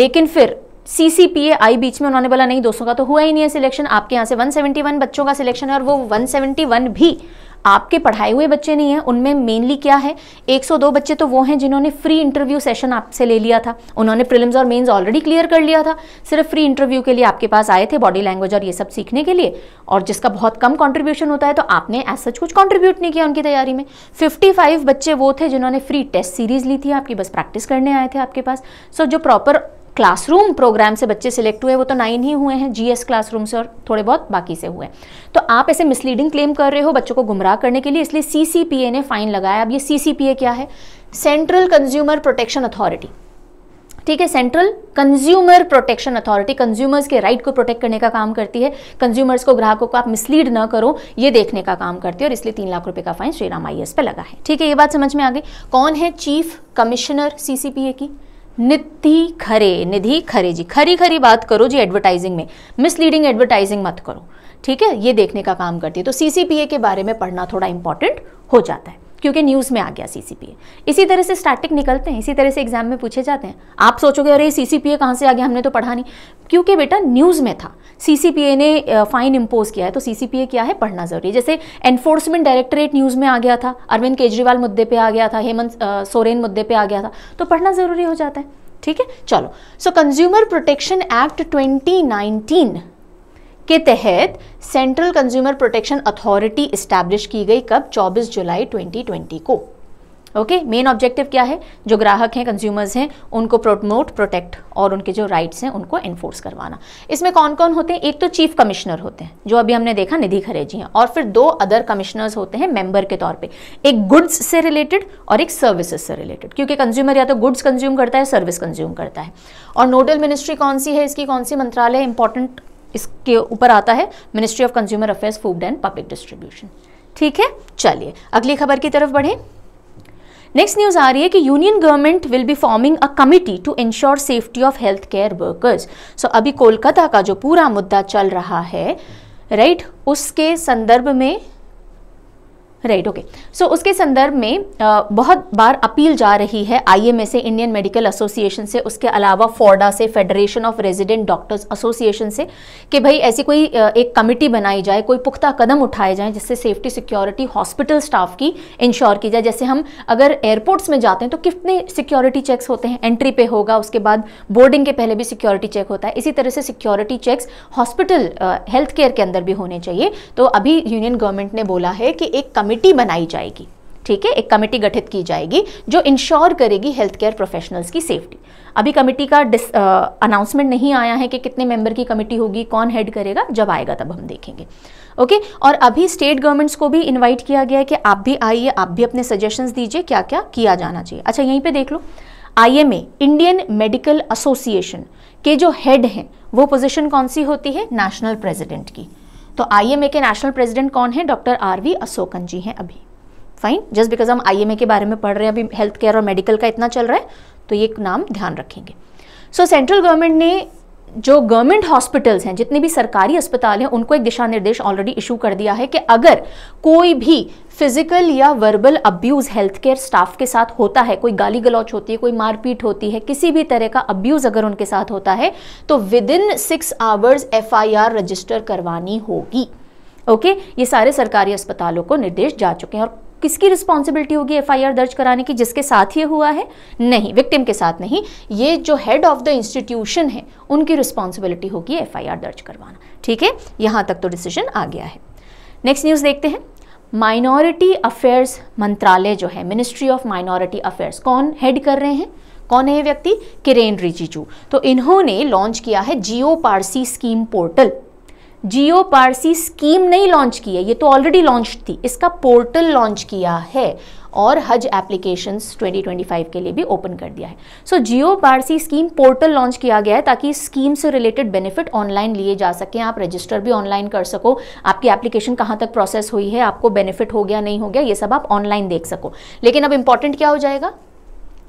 लेकिन फिर सी सी पी ए आई बीच में उन्होंने बोला नहीं दोस्तों का तो हुआ ही नहीं है सिलेक्शन आपके यहाँ से 171 बच्चों का सिलेक्शन है और वो 171 भी आपके पढ़ाए हुए बच्चे नहीं हैं उनमें मेनली क्या है 102 बच्चे तो वो हैं जिन्होंने फ्री इंटरव्यू सेशन आपसे ले लिया था उन्होंने प्रिलिम्स और मेंस ऑलरेडी क्लियर कर लिया था सिर्फ फ्री इंटरव्यू के लिए आपके पास आए थे बॉडी लैंग्वेज और ये सब सीखने के लिए और जिसका बहुत कम कॉन्ट्रीब्यूशन होता है तो आपने एज सच कुछ कॉन्ट्रीब्यूट नहीं किया उनकी तैयारी में फिफ्टी बच्चे वो थे जिन्होंने फ्री टेस्ट सीरीज ली थी आपकी बस प्रैक्टिस करने आए थे आपके पास सो जो प्रॉपर क्लासरूम प्रोग्राम से बच्चे सिलेक्ट हुए वो तो नाइन ही हुए हैं जीएस क्लासरूम से और थोड़े बहुत बाकी से हुए तो आप ऐसे मिसलीडिंग क्लेम कर रहे हो बच्चों को गुमराह करने के लिए इसलिए सीसीपीए ने फाइन लगाया अब ये सीसीपीए क्या है सेंट्रल कंज्यूमर प्रोटेक्शन अथॉरिटी ठीक है central consumer protection authority consumers के राइट को प्रोटेक्ट करने का काम करती है कंज्यूमर्स को ग्राहकों को आप मिसलीड ना करो ये देखने का काम करती है और इसलिए तीन लाख रुपए का फाइन श्रीराम आई पे लगा है ठीक है ये बात समझ में आ गई कौन है चीफ कमिश्नर सीसीपीए की निधि खरे निधि खरे जी खरी खरी बात करो जी एडवर्टाइजिंग में मिसलीडिंग एडवर्टाइजिंग मत करो ठीक है ये देखने का काम करती है तो सीसीपीए के बारे में पढ़ना थोड़ा इंपॉर्टेंट हो जाता है क्योंकि न्यूज़ में आ गया सीसीपीए इसी तरह से स्टैटिक निकलते हैं इसी तरह से एग्जाम में पूछे जाते हैं आप सोचोगे अरे सीसीपीए कहाँ से आ गया हमने तो पढ़ा नहीं क्योंकि बेटा न्यूज़ में था सीसीपीए ने फाइन इम्पोज किया है तो सीसीपीए क्या है पढ़ना जरूरी है जैसे एनफोर्समेंट डायरेक्टरेट न्यूज़ में आ गया था अरविंद केजरीवाल मुद्दे पर आ गया था हेमंत सोरेन मुद्दे पर आ गया था तो पढ़ना ज़रूरी हो जाता है ठीक है चलो सो कंज्यूमर प्रोटेक्शन एक्ट 2019 के तहत central consumer protection authority establish की गई कब 24 जुलाई 2020 को ओके मेन ऑब्जेक्टिव क्या है जो ग्राहक हैं कंज्यूमर्स हैं उनको प्रोमोट प्रोटेक्ट और उनके जो राइट्स हैं उनको एनफोर्स करवाना इसमें कौन कौन होते हैं एक तो चीफ कमिश्नर होते हैं जो अभी हमने देखा निधि खरे जी हैं और फिर दो अदर कमिश्नर्स होते हैं मेंबर के तौर पे एक गुड्स से रिलेटेड और एक सर्विसेज से रिलेटेड क्योंकि कंज्यूमर या तो गुड्स कंज्यूम करता है सर्विस कंज्यूम करता है और नोडल मिनिस्ट्री कौन सी है इसकी कौन सी मंत्रालय इंपॉर्टेंट इसके ऊपर आता है ministry of consumer affairs food and public distribution ठीक है चलिए अगली खबर की तरफ बढ़े नेक्स्ट न्यूज आ रही है कि union government will be forming a committee to ensure safety of health care workers so अभी कोलकाता का जो पूरा मुद्दा चल रहा है राइट right, उसके संदर्भ में राइट ओके सो उसके संदर्भ में बहुत बार अपील जा रही है आईएमए से इंडियन मेडिकल एसोसिएशन से उसके अलावा फोर्डा से federation of resident doctors association से कि भाई ऐसी कोई एक कमिटी बनाई जाए कोई पुख्ता कदम उठाए जाए जिससे सेफ्टी सिक्योरिटी हॉस्पिटल स्टाफ की इंश्योर की जाए जैसे हम अगर एयरपोर्ट्स में जाते हैं तो कितने सिक्योरिटी चेक्स होते हैं एंट्री पे होगा उसके बाद बोर्डिंग के पहले भी सिक्योरिटी चेक होता है इसी तरह से security checks hospital health care के अंदर भी होने चाहिए तो अभी यूनियन गवर्नमेंट ने बोला है कि एक कमिटी कमेटी बनाई जाएगी ठीक है एक कमेटी गठित की जाएगी जो इंश्योर करेगी हेल्थ केयर प्रोफेशनल्स की सेफ्टी अभी कमेटी का अनाउंसमेंट नहीं आया है कि कितने मेंबर की कमेटी होगी कौन हेड करेगा जब आएगा तब हम देखेंगे ओके और अभी स्टेट गवर्नमेंट्स को भी इनवाइट किया गया है कि आप भी आइए आप भी अपने सजेशंस दीजिए क्या क्या किया जाना चाहिए अच्छा यहीं पर देख लो आई इंडियन मेडिकल एसोसिएशन के जो हेड हैं वो पोजिशन कौन सी होती है नेशनल प्रेजिडेंट की तो आईएमए के नेशनल प्रेसिडेंट कौन है doctor R V Ashokan ji हैं अभी फाइन जस्ट बिकॉज हम आईएमए के बारे में पढ़ रहे हैं अभी हेल्थ केयर और मेडिकल का इतना चल रहा है तो ये नाम ध्यान रखेंगे सो सेंट्रल गवर्नमेंट ने जो गवर्नमेंट हॉस्पिटल्स हैं जितने भी सरकारी अस्पताल हैं उनको एक दिशा निर्देश ऑलरेडी इशू कर दिया है कि अगर कोई भी फिजिकल या verbal abuse health care staff के साथ होता है कोई गाली गलौच होती है कोई मारपीट होती है किसी भी तरह का अब्यूज़ अगर उनके साथ होता है तो within six hours F register करवानी होगी ओके ये सारे सरकारी अस्पतालों को निर्देश जा चुके हैं और किसकी रिस्पॉन्सिबिलिटी होगी एफआईआर दर्ज कराने की जिसके साथ ये हुआ है नहीं विक्टिम के साथ नहीं ये जो हेड ऑफ द इंस्टीट्यूशन है उनकी रिस्पॉन्सिबिलिटी होगी एफआईआर दर्ज करवाना ठीक है यहाँ तक तो डिसीजन आ गया है नेक्स्ट न्यूज़ देखते हैं माइनॉरिटी अफेयर्स मंत्रालय जो है मिनिस्ट्री ऑफ माइनॉरिटी अफेयर्स कौन हेड कर रहे हैं कौन है ये व्यक्ति किरेन रिजिजू तो इन्होंने लॉन्च किया है Jiyo Parsi scheme portal Jiyo Parsi scheme नहीं लॉन्च की है ये तो ऑलरेडी लॉन्च थी इसका पोर्टल लॉन्च किया है और हज एप्लीकेशन 2025 के लिए भी ओपन कर दिया है so Jiyo Parsi scheme portal launch किया गया है ताकि स्कीम से रिलेटेड बेनिफिट ऑनलाइन लिए जा सकें आप रजिस्टर भी ऑनलाइन कर सको आपकी एप्लीकेशन कहाँ तक प्रोसेस हुई है आपको बेनिफिट हो गया नहीं हो गया ये सब आप ऑनलाइन देख सको लेकिन अब इंपॉर्टेंट क्या हो जाएगा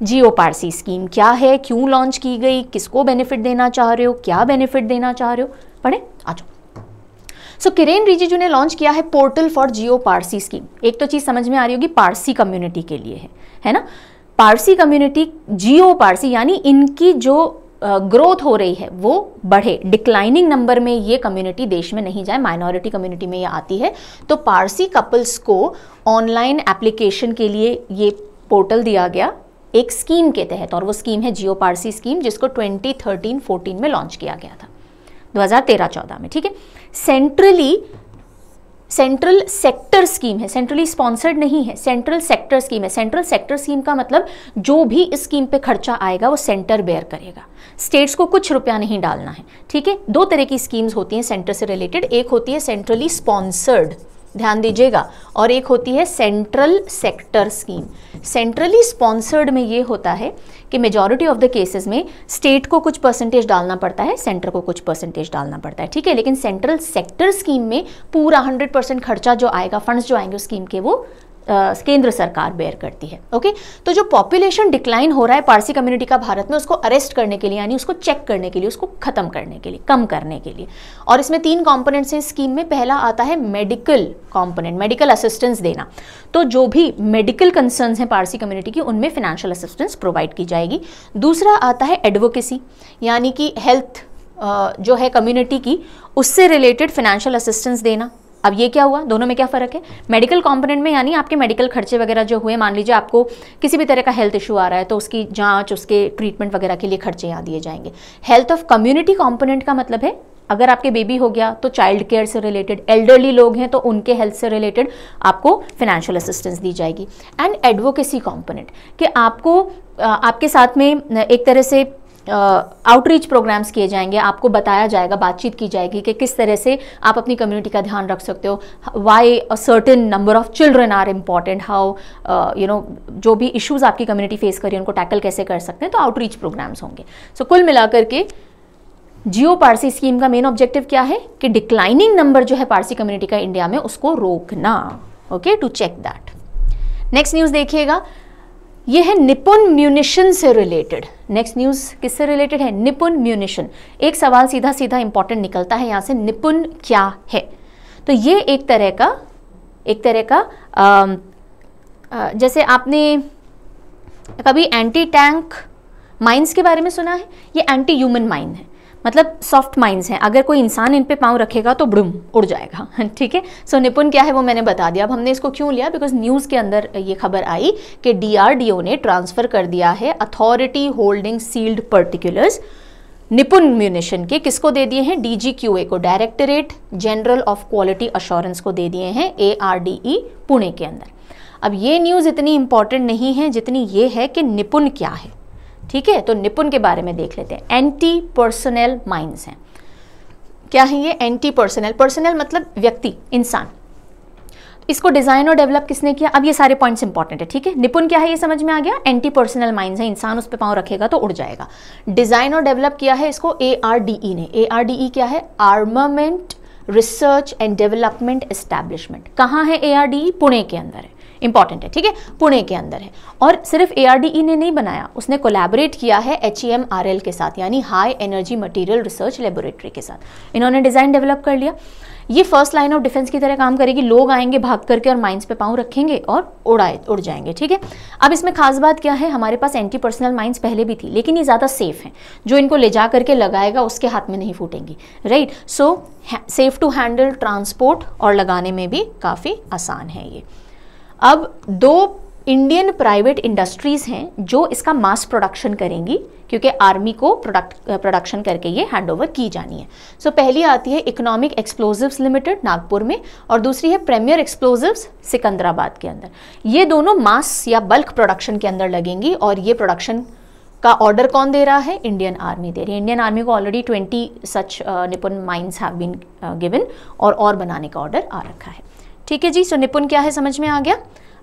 जियो पारसी स्कीम क्या है क्यों लॉन्च की गई किसको बेनिफिट देना चाह रहे हो क्या बेनिफिट देना चाह रहे हो पढ़े सो किरेन रिजिजू ने लॉन्च किया है portal for Jiyo Parsi scheme एक तो चीज़ समझ में आ रही होगी पारसी कम्युनिटी के लिए है है ना पारसी कम्युनिटी जियो पारसी यानी इनकी जो ग्रोथ हो रही है वो बढ़े डिक्लाइनिंग नंबर में ये कम्युनिटी देश में नहीं जाए माइनॉरिटी कम्युनिटी में ये आती है तो पारसी कपल्स को ऑनलाइन एप्लीकेशन के लिए ये पोर्टल दिया गया एक स्कीम के तहत और वो स्कीम है जियो पारसी स्कीम जिसको 2013-14 में लॉन्च किया गया था 2013-14 में ठीक है सेंट्रली सेंट्रल सेक्टर स्कीम है सेंट्रली स्पॉन्सर्ड नहीं है सेंट्रल सेक्टर स्कीम है सेंट्रल सेक्टर स्कीम का मतलब जो भी इस स्कीम पे खर्चा आएगा वो सेंटर बेयर करेगा स्टेट्स को कुछ रुपया नहीं डालना है ठीक है दो तरह की स्कीम्स होती हैं सेंटर से रिलेटेड एक होती है सेंट्रली स्पॉन्सर्ड ध्यान दीजिएगा और एक होती है central sector scheme centrally sponsored में ये होता है कि मेजॉरिटी ऑफ द केसेस में स्टेट को कुछ परसेंटेज डालना पड़ता है सेंटर को कुछ परसेंटेज डालना पड़ता है ठीक है लेकिन सेंट्रल सेक्टर स्कीम में पूरा हंड्रेड परसेंट खर्चा जो आएगा फंड्स जो आएंगे उस स्कीम के वो केंद्र सरकार बेयर करती है ओके तो जो पॉपुलेशन डिक्लाइन हो रहा है पारसी कम्युनिटी का भारत में उसको अरेस्ट करने के लिए यानी उसको चेक करने के लिए उसको ख़त्म करने के लिए कम करने के लिए और इसमें तीन कॉम्पोनेंट्स हैं स्कीम में पहला आता है मेडिकल कॉम्पोनेंट मेडिकल असिस्टेंस देना तो जो भी मेडिकल कंसर्न हैं पारसी कम्युनिटी की उनमें फिनेंशियल असिस्टेंस प्रोवाइड की जाएगी दूसरा आता है एडवोकेसी यानी कि हेल्थ जो है कम्युनिटी की उससे रिलेटेड फिनेंशियल असिस्टेंस देना अब ये क्या हुआ दोनों में क्या फ़र्क है मेडिकल कॉम्पोनेंट में यानी आपके मेडिकल खर्चे वगैरह जो हुए मान लीजिए आपको किसी भी तरह का हेल्थ इशू आ रहा है तो उसकी जाँच उसके ट्रीटमेंट वगैरह के लिए खर्चे यहाँ दिए जाएंगे हेल्थ ऑफ कम्युनिटी कॉम्पोनेंट का मतलब है अगर आपके बेबी हो गया तो चाइल्ड केयर से रिलेटेड एल्डरली लोग हैं तो उनके हेल्थ से रिलेटेड आपको फिनेंशियल असिस्टेंस दी जाएगी एंड एडवोकेसी कॉम्पोनेंट कि आपको आपके साथ में एक तरह से आउटरीच प्रोग्राम्स किए जाएंगे आपको बताया जाएगा बातचीत की जाएगी कि किस तरह से आप अपनी कम्युनिटी का ध्यान रख सकते हो why a certain number of children are important how you know जो भी इश्यूज़ आपकी कम्युनिटी फेस करिए उनको टैकल कैसे कर सकते हैं तो आउटरीच प्रोग्राम्स होंगे सो so, कुल मिलाकर के जियो पारसी स्कीम का मेन ऑब्जेक्टिव क्या है कि डिक्लाइनिंग नंबर जो है पारसी कम्युनिटी का इंडिया में उसको रोकना okay to check that next news देखिएगा यह है निपुन म्यूनिशन से रिलेटेड नेक्स्ट न्यूज़ किससे रिलेटेड है निपुन म्यूनिशन एक सवाल सीधा सीधा इंपॉर्टेंट निकलता है यहां से निपुन क्या है तो ये एक तरह का एक तरह का आ, आ, जैसे आपने कभी एंटी टैंक माइंस के बारे में सुना है ये एंटी ह्यूमन माइंड है मतलब सॉफ्ट माइंड्स हैं अगर कोई इंसान इन पे पाँव रखेगा तो बुड़ुम उड़ जाएगा ठीक है सो निपुण क्या है वो मैंने बता दिया अब हमने इसको क्यों लिया बिकॉज न्यूज़ के अंदर ये खबर आई कि डी ने ट्रांसफ़र कर दिया है authority holding sealed particulars Nipun munition के किसको दे दिए हैं डीजीक्यूए को directorate general of quality assurance को दे दिए हैं एआरडीई e, पुणे के अंदर अब ये न्यूज़ इतनी इम्पॉर्टेंट नहीं है जितनी ये है कि निपुण क्या है ठीक है तो निपुण के बारे में देख लेते हैं एंटी पर्सनल माइंड हैं क्या है ये एंटी पर्सनल पर्सनल मतलब व्यक्ति इंसान इसको डिज़ाइन और डेवलप किसने किया अब ये सारे पॉइंट्स इंपॉर्टेंट है ठीक है निपुण क्या है ये समझ में आ गया एंटी पर्सनल माइंड है इंसान उस पर पाँव रखेगा तो उड़ जाएगा डिज़ाइन और डेवलप किया है इसको ए आर डी ई ने ए आर डी ई क्या है armament research and development establishment कहाँ है A R D E Pune के अंदर है इंपॉर्टेंट है ठीक है पुणे के अंदर है और सिर्फ ए e ने नहीं बनाया उसने कोलैबोरेट किया है एच e के साथ यानी high energy material research laboratory के साथ इन्होंने डिज़ाइन डेवलप कर लिया ये फर्स्ट लाइन ऑफ डिफेंस की तरह काम करेगी लोग आएंगे भाग करके और माइंस पे पाँव रखेंगे और उड़ाए उड़ जाएंगे ठीक है अब इसमें खास बात क्या है हमारे पास एंटी पर्सनल माइंस पहले भी थी लेकिन ये ज़्यादा सेफ हैं जो इनको ले जा करके लगाएगा उसके हाथ में नहीं फूटेंगी right so safe to handle transport और लगाने में भी काफ़ी आसान है ये अब दो इंडियन प्राइवेट इंडस्ट्रीज़ हैं जो इसका मास प्रोडक्शन करेंगी क्योंकि आर्मी को प्रोडक्ट प्रोडक्शन करके ये हैंडओवर की जानी है सो so, पहली आती है इकोनॉमिक एक्सप्लोजिव्स लिमिटेड नागपुर में और दूसरी है प्रीमियर एक्सप्लोजिव्स सिकंदराबाद के अंदर ये दोनों मास या बल्क प्रोडक्शन के अंदर लगेंगी और ये प्रोडक्शन का ऑर्डर कौन दे रहा है इंडियन आर्मी दे रही है इंडियन आर्मी को already twenty such Nipun mines have been given और बनाने का ऑर्डर आ रखा है ठीक है जी सो निपुण क्या है समझ में आ गया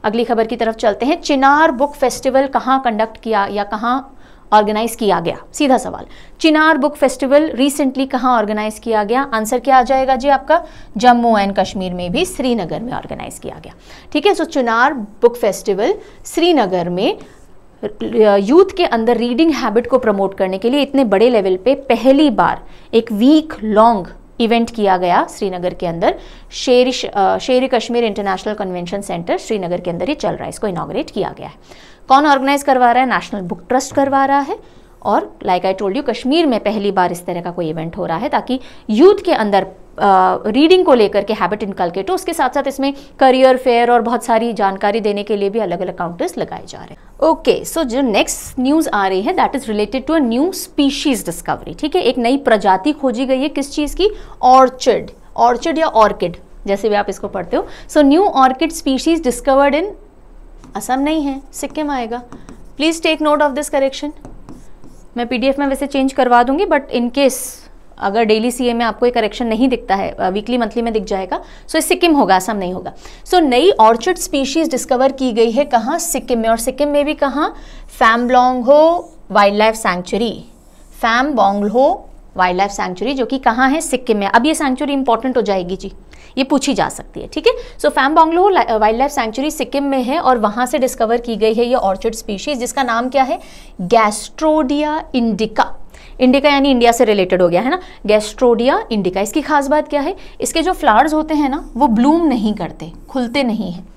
अगली खबर की तरफ चलते हैं चिनार बुक फेस्टिवल कहाँ कंडक्ट किया या कहाँ ऑर्गेनाइज किया गया सीधा सवाल चिनार बुक फेस्टिवल रिसेंटली कहाँ ऑर्गेनाइज किया गया आंसर क्या आ जाएगा जी आपका जम्मू एंड कश्मीर में भी श्रीनगर में ऑर्गेनाइज किया गया ठीक है so Chinar book festival Srinagar में यूथ के अंदर रीडिंग हैबिट को प्रमोट करने के लिए इतने बड़े लेवल पे पहली बार एक वीक लॉन्ग इवेंट किया गया श्रीनगर के अंदर Sher Sher Kashmir international convention centre Srinagar के अंदर ही चल रहा है इसको इनाग्रेट किया गया है कौन ऑर्गेनाइज करवा रहा है नेशनल बुक ट्रस्ट करवा रहा है और like I told you Kashmir में पहली बार इस तरह का कोई इवेंट हो रहा है ताकि यूथ के अंदर रीडिंग uh, को लेकर के हैबिट इनकलकेट हो उसके साथ साथ इसमें करियर फेयर और बहुत सारी जानकारी देने के लिए भी अलग अलग काउंटर्स लगाए जा रहे हैं ओके सो जो नेक्स्ट न्यूज आ रही है that is related to a new species discovery ठीक है एक नई प्रजाति खोजी गई है किस चीज़ की ऑर्चिड ऑर्चिड या ऑर्किड जैसे भी आप इसको पढ़ते हो so new orchid species discovered in Assam नहीं है सिक्किम आएगा please take note of this correction मैं पीडीएफ में वैसे चेंज करवा दूंगी बट इन केस अगर डेली सीए में आपको ये करेक्शन नहीं दिखता है वीकली मंथली में दिख जाएगा सो so, सिक्किम होगा असम नहीं होगा सो so, नई ऑर्चिड स्पीशीज डिस्कवर की गई है कहाँ सिक्किम में और सिक्किम में भी कहाँ Fambong Lho wildlife sanctuary फैम हो वाइल्ड लाइफ सेंचुरी जो कि कहाँ है सिक्किम में अब ये सेंचुरी इंपॉर्टेंट हो जाएगी जी ये पूछी जा सकती है ठीक है सो fam बॉन्गलो wild wildlife century Sikkim में है और वहाँ से डिस्कवर की गई है ये ऑर्चिड स्पीशीज जिसका नाम क्या है गैस्ट्रोडिया इंडिका इंडिका यानी इंडिया से रिलेटेड हो गया है ना गैस्ट्रोडिया इंडिका इसकी खास बात क्या है इसके जो फ्लावर्स होते हैं ना वो ब्लूम नहीं करते खुलते नहीं हैं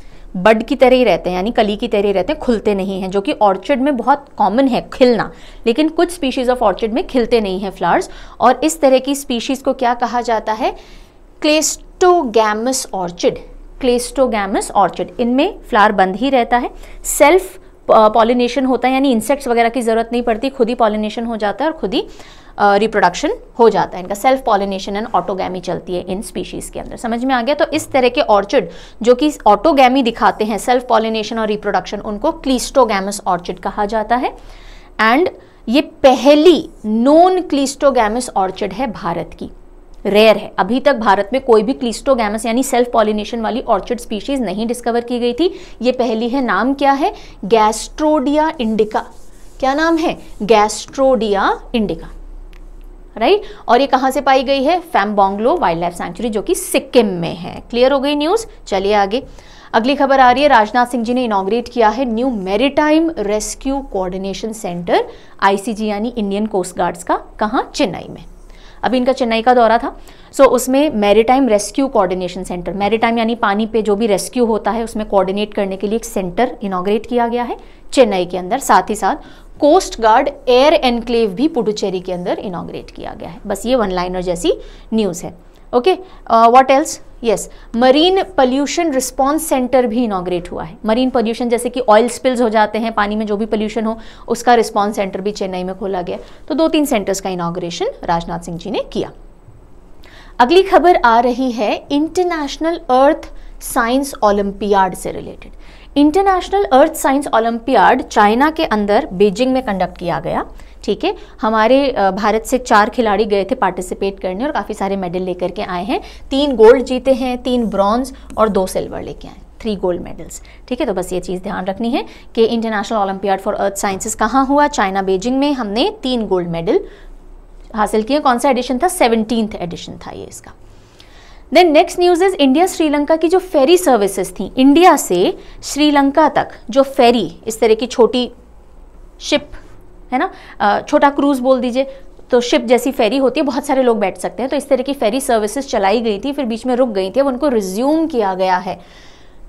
बड की तरह ही रहते हैं यानी कली की तरह ही रहते हैं खुलते नहीं हैं जो कि ऑर्चिड में बहुत कॉमन है खिलना लेकिन कुछ स्पीशीज़ ऑफ ऑर्चिड में खिलते नहीं हैं फ्लावर्स और इस तरह की स्पीशीज़ को क्या कहा जाता है क्लेस्ट क्लेस्टोगैमस ऑर्चिड क्लेस्टोगैमस ऑर्चिड इनमें फ्लावर बंद ही रहता है सेल्फ पॉलिनेशन होता है यानी इंसेक्ट्स वगैरह की ज़रूरत नहीं पड़ती खुद ही पॉलिनेशन हो जाता है और खुद ही रिप्रोडक्शन uh, हो जाता है इनका सेल्फ पॉलिनेशन एंड ऑटोगैमी चलती है इन स्पीशीज़ के अंदर समझ में आ गया तो इस तरह के ऑर्चिड जो कि ऑटोगैमी दिखाते हैं सेल्फ पॉलिनेशन और रिप्रोडक्शन उनको क्लीस्टोगैमस ऑर्चिड कहा जाता है एंड ये पहली नॉन क्लीस्टोगैमस ऑर्चिड है भारत की रेयर है अभी तक भारत में कोई भी क्लिस्टोगैमस यानी सेल्फ पॉलिनेशन वाली ऑर्चिड स्पीशीज नहीं डिस्कवर की गई थी ये पहली है नाम क्या है गैस्ट्रोडिया इंडिका क्या नाम है गैस्ट्रोडिया इंडिका राइट right? और ये कहां से पाई गई है फैम्बोंगलो वाइल्ड लाइफ सेंचुरी जो कि सिक्किम में है क्लियर हो गई न्यूज़ चलिए आगे अगली खबर आ रही है राजनाथ सिंह जी ने इनोग्रेट किया है new maritime rescue coordination centre ICG यानी इंडियन कोस्ट गार्ड्स का कहा चेन्नई में अभी इनका चेन्नई का दौरा था सो so, उसमें maritime rescue coordination centre maritime यानी पानी पे जो भी रेस्क्यू होता है उसमें कोऑर्डिनेट करने के लिए एक सेंटर इनाग्रेट किया गया है चेन्नई के अंदर साथ ही साथ कोस्ट गार्ड एयर एनक्लेव भी पुडुचेरी के अंदर इनाग्रेट किया गया है बस ये वन लाइनर जैसी न्यूज़ है okay what else yes marine pollution response centre भी इनाग्रेट हुआ है मरीन पॉल्यूशन जैसे कि ऑयल स्पिल्स हो जाते हैं पानी में जो भी पॉल्यूशन हो उसका रिस्पांस सेंटर भी चेन्नई में खोला गया तो दो तीन सेंटर्स का इनाग्रेशन राजनाथ सिंह जी ने किया अगली खबर आ रही है इंटरनेशनल अर्थ साइंस ओलंपियाड से रिलेटेड international earth science olympiad China के अंदर बीजिंग में कंडक्ट किया गया ठीक है हमारे भारत से चार खिलाड़ी गए थे पार्टिसिपेट करने और काफ़ी सारे मेडल लेकर के आए हैं तीन गोल्ड जीते हैं तीन ब्रॉन्ज और दो सिल्वर लेके आए थ्री गोल्ड मेडल्स ठीक है तो बस ये चीज़ ध्यान रखनी है कि international olympiad for earth sciences कहाँ हुआ चाइना बेजिंग में हमने तीन गोल्ड मेडल हासिल किए कौन सा एडिशन था सेवनटीन्थ एडिशन था ये इसका then next news is India Sri Lanka की जो फेरी सर्विसेज थी इंडिया से श्रीलंका तक जो फेरी इस तरह की छोटी शिप है ना छोटा क्रूज़ बोल दीजिए तो शिप जैसी फेरी होती है बहुत सारे लोग बैठ सकते हैं तो इस तरह की फेरी सर्विसेज चलाई गई थी फिर बीच में रुक गई थी अब उनको रिज्यूम किया गया है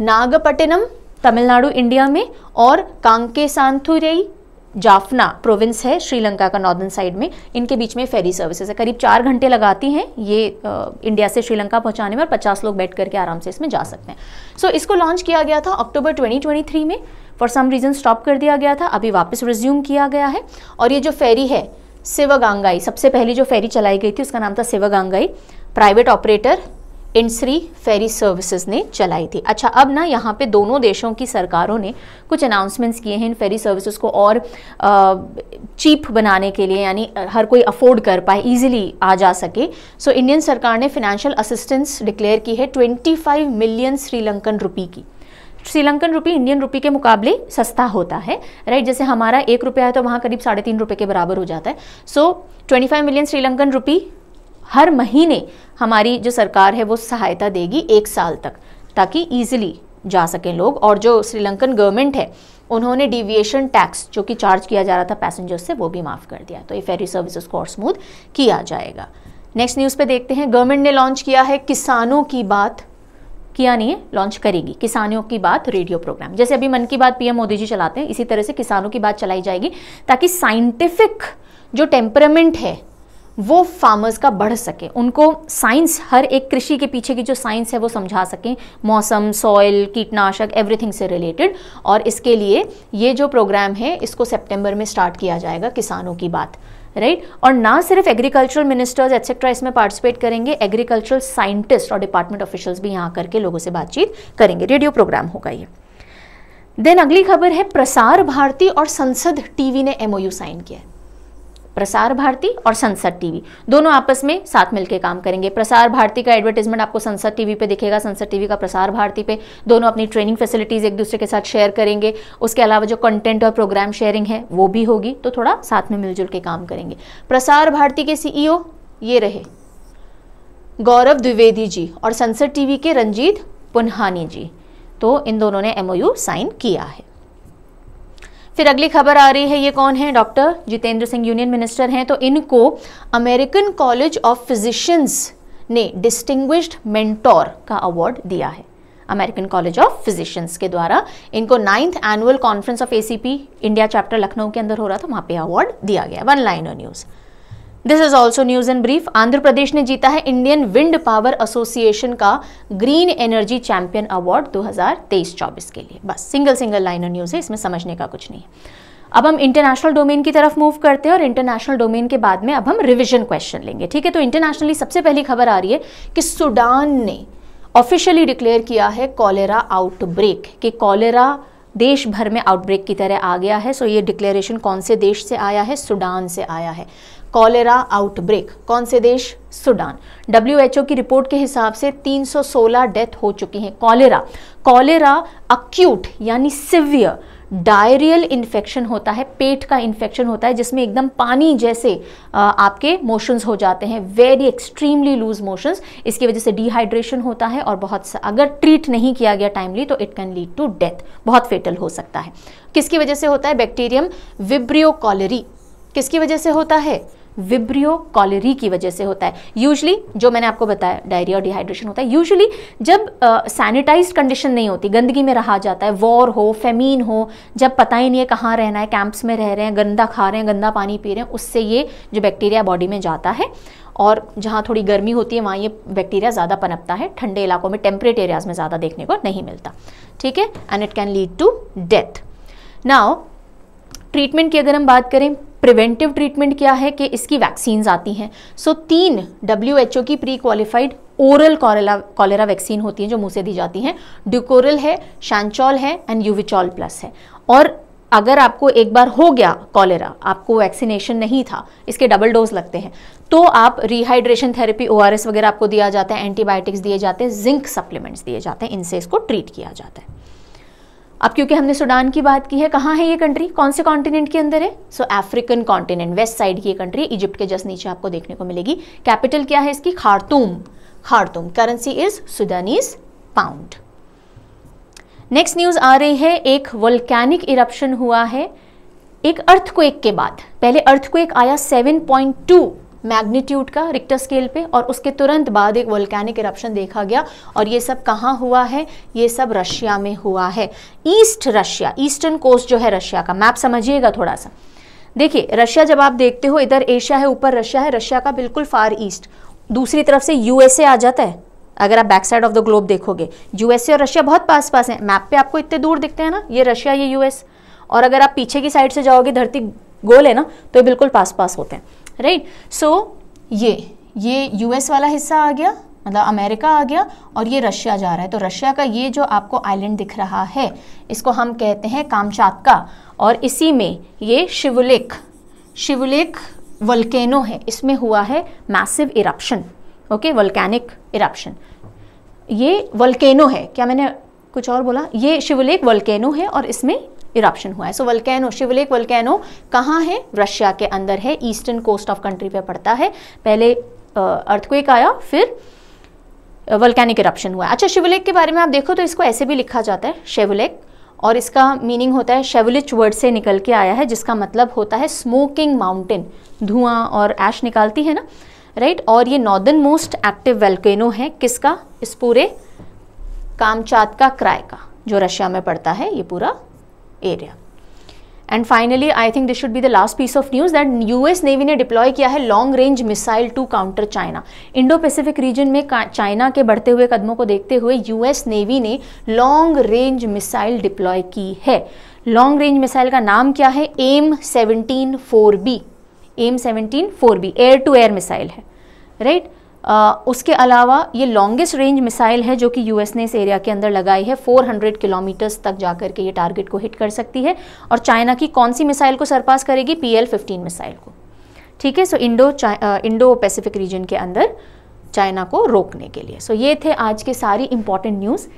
नागपट्टिनम तमिलनाडु इंडिया में और कांके सांथुरई जाफना प्रोविंस है श्रीलंका का नॉर्दर्न साइड में इनके बीच में फेरी सर्विसेज है करीब चार घंटे लगाती हैं ये आ, इंडिया से श्रीलंका पहुंचाने में और पचास लोग बैठ करके आराम से इसमें जा सकते हैं सो so, इसको लॉन्च किया गया था अक्टूबर 2023 में फॉर सम रीज़न स्टॉप कर दिया गया था अभी वापस रिज्यूम किया गया है और ये जो फेरी है सिवगांगाई सबसे पहली जो फेरी चलाई गई थी उसका नाम था Sivagangai private operator industry ferry services ने चलाई थी अच्छा अब ना यहाँ पे दोनों देशों की सरकारों ने कुछ अनाउंसमेंट्स किए हैं इन फेरी सर्विसेज को और चीप बनाने के लिए यानी हर कोई अफोर्ड कर पाए इजीली आ जा सके सो so, इंडियन सरकार ने फिनेंशियल असिस्टेंस डिक्लेयर की है 25 मिलियन श्रीलंकन रुपी की श्रीलंकन रुपी इंडियन रुपी के मुकाबले सस्ता होता है राइट जैसे हमारा एक रुपया है तो वहाँ करीब साढ़े तीन रुपये के बराबर हो जाता है so twenty five million Sri Lankan rupee हर महीने हमारी जो सरकार है वो सहायता देगी एक साल तक ताकि ईजिली जा सकें लोग और जो श्रीलंकन गवर्नमेंट है उन्होंने डिविएशन टैक्स जो कि चार्ज किया जा रहा था पैसेंजर्स से वो भी माफ़ कर दिया तो ये फेरी सर्विसेज को और स्मूथ किया जाएगा नेक्स्ट न्यूज़ पे देखते हैं गवर्नमेंट ने लॉन्च किया है किसानों की बात किया नहीं है लॉन्च करेगी किसानों की बात रेडियो प्रोग्राम जैसे अभी मन की बात पीएम मोदी जी चलाते हैं इसी तरह से किसानों की बात चलाई जाएगी ताकि साइंटिफिक जो टेम्परामेंट है वो फार्मर्स का बढ़ सके उनको साइंस हर एक कृषि के पीछे की जो साइंस है वो समझा सकें मौसम सॉइल कीटनाशक एवरीथिंग से रिलेटेड और इसके लिए ये जो प्रोग्राम है इसको सेप्टेम्बर में स्टार्ट किया जाएगा किसानों की बात राइट right? और ना सिर्फ एग्रीकल्चरल मिनिस्टर्स एक्सेट्रा इसमें पार्टिसिपेट करेंगे एग्रीकल्चरल साइंटिस्ट और डिपार्टमेंट ऑफिशियल्स भी यहाँ करके लोगों से बातचीत करेंगे रेडियो प्रोग्राम होगा ये देन अगली खबर है प्रसार भारती और संसद टीवी ने एमओयू साइन किया है प्रसार भारती और संसद टीवी दोनों आपस में साथ मिलकर काम करेंगे प्रसार भारती का एडवर्टाइजमेंट आपको संसद टीवी पे दिखेगा संसद टीवी का प्रसार भारती पे दोनों अपनी ट्रेनिंग फैसिलिटीज एक दूसरे के साथ शेयर करेंगे उसके अलावा जो कंटेंट और प्रोग्राम शेयरिंग है वो भी होगी तो थोड़ा साथ में मिलजुल के काम करेंगे प्रसार भारती के सीईओ e ये रहे गौरव द्विवेदी जी और संसद टीवी के रंजीत पुनहानी जी तो इन दोनों ने एमओयू साइन किया है फिर अगली खबर आ रही है ये कौन है doctor Jitendra Singh union minister हैं तो इनको अमेरिकन कॉलेज ऑफ फिजिशियंस ने डिस्टिंग्विश्ड मेंटोर का अवार्ड दिया है अमेरिकन कॉलेज ऑफ फिजिशियंस के द्वारा इनको ninth annual conference of ACP India chapter Lucknow के अंदर हो रहा था वहाँ पे अवार्ड दिया गया one liner news this is also news and brief Andhra Pradesh ने जीता है इंडियन विंड पावर एसोसिएशन का ग्रीन एनर्जी चैंपियन अवार्ड 2023-24 के लिए बस सिंगल सिंगल ऑफ न्यूज है इसमें समझने का कुछ नहीं है अब हम इंटरनेशनल डोमेन की तरफ मूव करते हैं और इंटरनेशनल डोमेन के बाद में अब हम रिविजन क्वेश्चन लेंगे ठीक है तो इंटरनेशनली सबसे पहली खबर आ रही है कि सुडान ने ऑफिशियली डिक्लेयर किया है कॉलेरा आउटब्रेक कि कॉलेरा देश भर में आउटब्रेक की तरह आ गया है सो ये डिक्लेरेशन कौन से देश से आया है सुडान से आया है कॉलेरा आउटब्रेक कौन से देश सूडान डब्ल्यूएचओ की रिपोर्ट के हिसाब से 316 डेथ हो चुकी हैं कॉलेरा कॉलेरा अक्यूट यानी सिवियर डायरियल इन्फेक्शन होता है पेट का इन्फेक्शन होता है जिसमें एकदम पानी जैसे आपके मोशंस हो जाते हैं वेरी एक्सट्रीमली लूज मोशंस इसकी वजह से डिहाइड्रेशन होता है और बहुत सा अगर ट्रीट नहीं किया गया टाइमली तो it can lead to death बहुत फेटल हो सकता है किसकी वजह से होता है बैक्टीरियम विब्रियो कॉलरी किसकी वजह से होता है विब्रियो कॉलरी की वजह से होता है यूजली जो मैंने आपको बताया डायरिया और डिहाइड्रेशन होता है यूजली जब सैनिटाइज कंडीशन नहीं होती गंदगी में रहा जाता है वॉर हो फेमीन हो जब पता ही नहीं है कहाँ रहना है कैंप्स में रह रहे हैं गंदा खा रहे हैं गंदा पानी पी रहे हैं उससे ये जो बैक्टीरिया बॉडी में जाता है और जहाँ थोड़ी गर्मी होती है वहाँ ये बैक्टीरिया ज़्यादा पनपता है ठंडे इलाकों में टेम्परेट एरियाज़ में ज़्यादा देखने को नहीं मिलता ठीक है and it can lead to death now treatment की अगर हम बात करें प्रिवेंटिव ट्रीटमेंट क्या है कि इसकी वैक्सीन आती हैं सो so, तीन डब्ल्यू की prequalified oral cholera vaccine होती हैं जो मुंह से दी जाती हैं ड्यूकोरल है शांचॉल है एंड यूविचॉल प्लस है और अगर आपको एक बार हो गया कॉलेरा आपको वैक्सीनेशन नहीं था इसके डबल डोज लगते हैं तो आप रिहाइड्रेशन थेरेपी ओ वगैरह आपको दिया जाता है एंटीबायोटिक्स दिए जाते हैं जिंक सप्लीमेंट्स दिए जाते हैं इनसे इसको ट्रीट किया जाता है अब क्योंकि हमने सूडान की बात की है कहाँ है ये कंट्री कौन से कॉन्टिनेंट के अंदर है so African continent west side की ये कंट्री इजिप्ट के जस्ट नीचे आपको देखने को मिलेगी कैपिटल क्या है इसकी Khartoum Khartoum currency is Sudanese pound next news आ रही है एक वोल्कैनिक इरप्शन हुआ है एक अर्थक्वेक के बाद पहले अर्थक्वेक आया 7.2 मैग्नीट्यूड का रिक्टर स्केल पे और उसके तुरंत बाद एक वोल्कैनिक इरप्शन देखा गया और ये सब कहाँ हुआ है ये सब रशिया में हुआ है ईस्ट रशिया ईस्टर्न कोस्ट जो है रशिया का मैप समझिएगा थोड़ा सा देखिए रशिया जब आप देखते हो इधर एशिया है ऊपर रशिया है रशिया का बिल्कुल फार ईस्ट दूसरी तरफ से यूएसए आ जाता है अगर आप back side of the globe देखोगे यूएसए और रशिया बहुत पास पास है मैप पे आपको इतने दूर दिखते हैं ना ये रशिया ये यूएस और अगर आप पीछे की साइड से जाओगे धरती गोल है ना तो ये बिल्कुल पास पास होते हैं राइट सो ये ये यूएस वाला हिस्सा आ गया मतलब अमेरिका आ गया और ये रशिया जा रहा है तो रशिया का ये जो आपको आइलैंड दिख रहा है इसको हम कहते हैं कामचातका और इसी में ये शिवलेक शिवलेक वल्केनो है इसमें हुआ है massive eruption okay volcanic eruption ये वल्केनो है क्या मैंने कुछ और बोला ये शिवलेक वल्केनो है और इसमें इरप्शन हुआ है सो वल्केनो शिवलेक वल्केनो कहाँ है रशिया के अंदर है ईस्टर्न कोस्ट ऑफ कंट्री पे पड़ता है पहले अर्थक्वेक आया फिर वल्केनिक इरप्शन हुआ अच्छा शिवलेक के बारे में आप देखो तो इसको ऐसे भी लिखा जाता है शेवलेक और इसका मीनिंग होता है शेवलिच वर्ड से निकल के आया है जिसका मतलब होता है स्मोकिंग माउंटेन धुआं और ऐश निकालती है ना राइट right? और ये नॉर्दर्न मोस्ट एक्टिव वेल्केनो है किसका इस पूरे कामचात का क्राय का जो रशिया में पड़ता है ये पूरा area. And finally, I think this should be the last piece of news that US Navy ने deploy किया है long range missile to counter China. Indo Pacific region में चाइना के बढ़ते हुए कदमों को देखते हुए US नेवी ने लॉन्ग रेंज मिसाइल डिप्लॉय की है लॉन्ग रेंज मिसाइल का नाम क्या है M seventeen four B M seventeen four B air to air missile है राइट right? आ, उसके अलावा ये लॉन्गेस्ट रेंज मिसाइल है जो कि यूएस ने इस एरिया के अंदर लगाई है 400 किलोमीटर्स तक जाकर के ये टारगेट को हिट कर सकती है और चाइना की कौन सी मिसाइल को सरपास करेगी पी एल मिसाइल को ठीक है so Indo Indo Pacific region के अंदर चाइना को रोकने के लिए सो so, ये थे आज के सारी इंपॉर्टेंट न्यूज़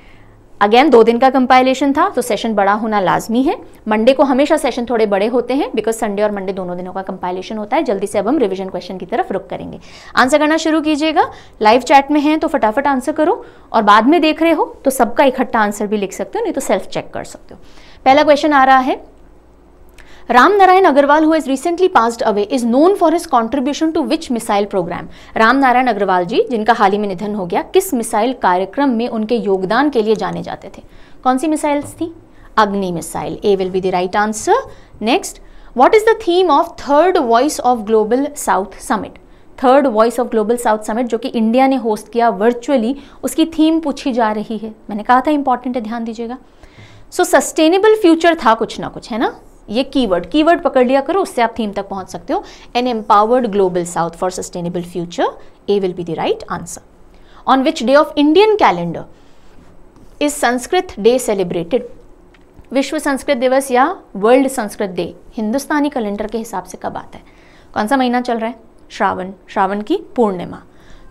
अगेन दो दिन का कंपाइलेशन था तो सेशन बड़ा होना लाजमी है मंडे को हमेशा सेशन थोड़े बड़े होते हैं बिकॉज संडे और मंडे दोनों दिनों का कंपाइलेशन होता है जल्दी से अब हम रिविजन क्वेश्चन की तरफ रुक करेंगे आंसर करना शुरू कीजिएगा लाइव चैट में हैं तो फटाफट आंसर करो और बाद में देख रहे हो तो सबका इकट्ठा आंसर भी लिख सकते हो नहीं तो सेल्फ चेक कर सकते हो पहला क्वेश्चन आ रहा है Ram Narayan Agarwal, who has recently passed away, is known for his contribution to which missile program? Ram Narayan Agarwal ji, जिनका हाल ही में निधन हो गया किस मिसाइल कार्यक्रम में उनके योगदान के लिए जाने जाते थे कौन सी मिसाइल्स थी Agni missile A will be the right answer next what is the theme of third voice of global south summit third voice of global south summit जो कि इंडिया ने होस्ट किया वर्चुअली उसकी थीम पूछी जा रही है मैंने कहा था इंपॉर्टेंट है ध्यान दीजिएगा सो सस्टेनेबल फ्यूचर था कुछ ना कुछ है ना ये कीवर्ड कीवर्ड पकड़ लिया करो उससे आप थीम तक पहुंच सकते हो an empowered global south for sustainable future A will be the right answer on which day of Indian calendar is Sanskrit day celebrated विश्व संस्कृत दिवस या वर्ल्ड संस्कृत डे हिंदुस्तानी कैलेंडर के हिसाब से कब आता है कौन सा महीना चल रहा है श्रावण श्रावण की पूर्णिमा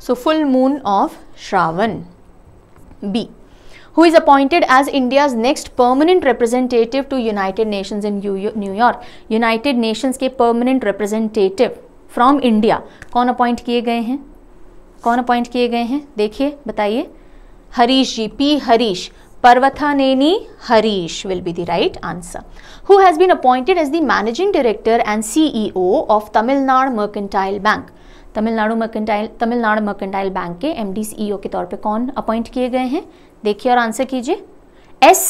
so full moon of Shravan B who is appointed as India's next permanent representative to United Nations in New York. United के permanent रिप्रेजेंटेटिव फ्रॉम इंडिया कौन अपॉइंट किए गए हैं कौन अपॉइंट किए गए हैं देखिए बताइए Harish ji P Harish Parvathaneni Harish will be the right answer who has been appointed as the managing director and CEO of Tamil Nadu mercantile bank Tamil Nadu mercantile Tamil Nadu mercantile bank के एमडी सीईओ e के तौर पे कौन अपॉइंट किए गए हैं देखिए और आंसर कीजिए एस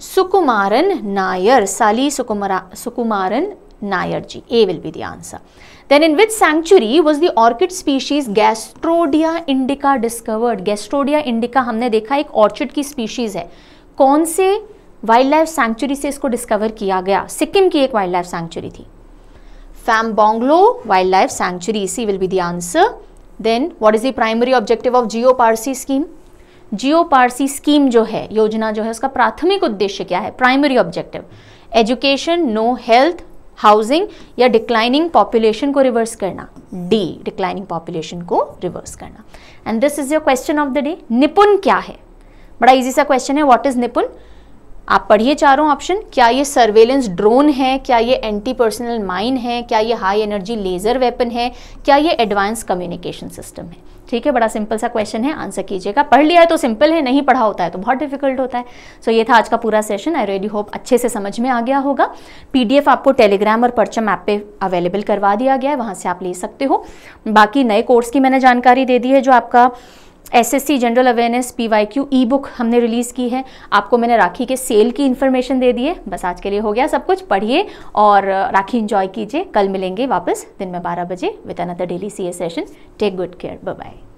सुकुमारन नायर साली सुकुमरा Sukumaran Nair ji A will be the answer then in which sanctuary was the orchid species Gastrodia indica discovered Gastrodia indica हमने देखा एक ऑर्चिड की स्पीशीज है कौन से वाइल्ड लाइफ सेंचुरी से इसको डिस्कवर किया गया सिक्किम की एक वाइल्ड लाइफ सेंचुरी थी fam बोंगलो wild wildlife century C will be the answer then what is the primary objective of Jio Parsi scheme Jio Parsi scheme जो है योजना जो है उसका प्राथमिक उद्देश्य क्या है primary objective education no health housing या डिक्लाइनिंग पॉपुलेशन को रिवर्स करना डी डिक्लाइनिंग पॉपुलेशन को रिवर्स करना and this is your question of the day Nipun क्या है बड़ा इजी सा क्वेश्चन है व्हाट इज निपुण आप पढ़िए चारों ऑप्शन क्या ये सर्वेलेंस ड्रोन है क्या ये एंटी पर्सनल माइन है क्या ये हाई एनर्जी लेज़र वेपन है क्या ये एडवांस कम्युनिकेशन सिस्टम है ठीक है बड़ा सिंपल सा क्वेश्चन है आंसर कीजिएगा पढ़ लिया है तो सिंपल है नहीं पढ़ा होता है तो बहुत डिफिकल्ट होता है सो so, ये था आज का पूरा सेशन आई रेडी होप अच्छे से समझ में आ गया होगा पीडीएफ आपको टेलीग्राम और परचम ऐप पे अवेलेबल करवा दिया गया है वहाँ से आप ले सकते हो बाकी नए कोर्स की मैंने जानकारी दे दी है जो आपका SSC general awareness PYQ ebook हमने रिलीज़ की है आपको मैंने राखी के सेल की इन्फॉर्मेशन दे दी है बस आज के लिए हो गया सब कुछ पढ़िए और राखी इन्जॉय कीजिए कल मिलेंगे वापस दिन में बारह बजे with another daily C session take good care bye bye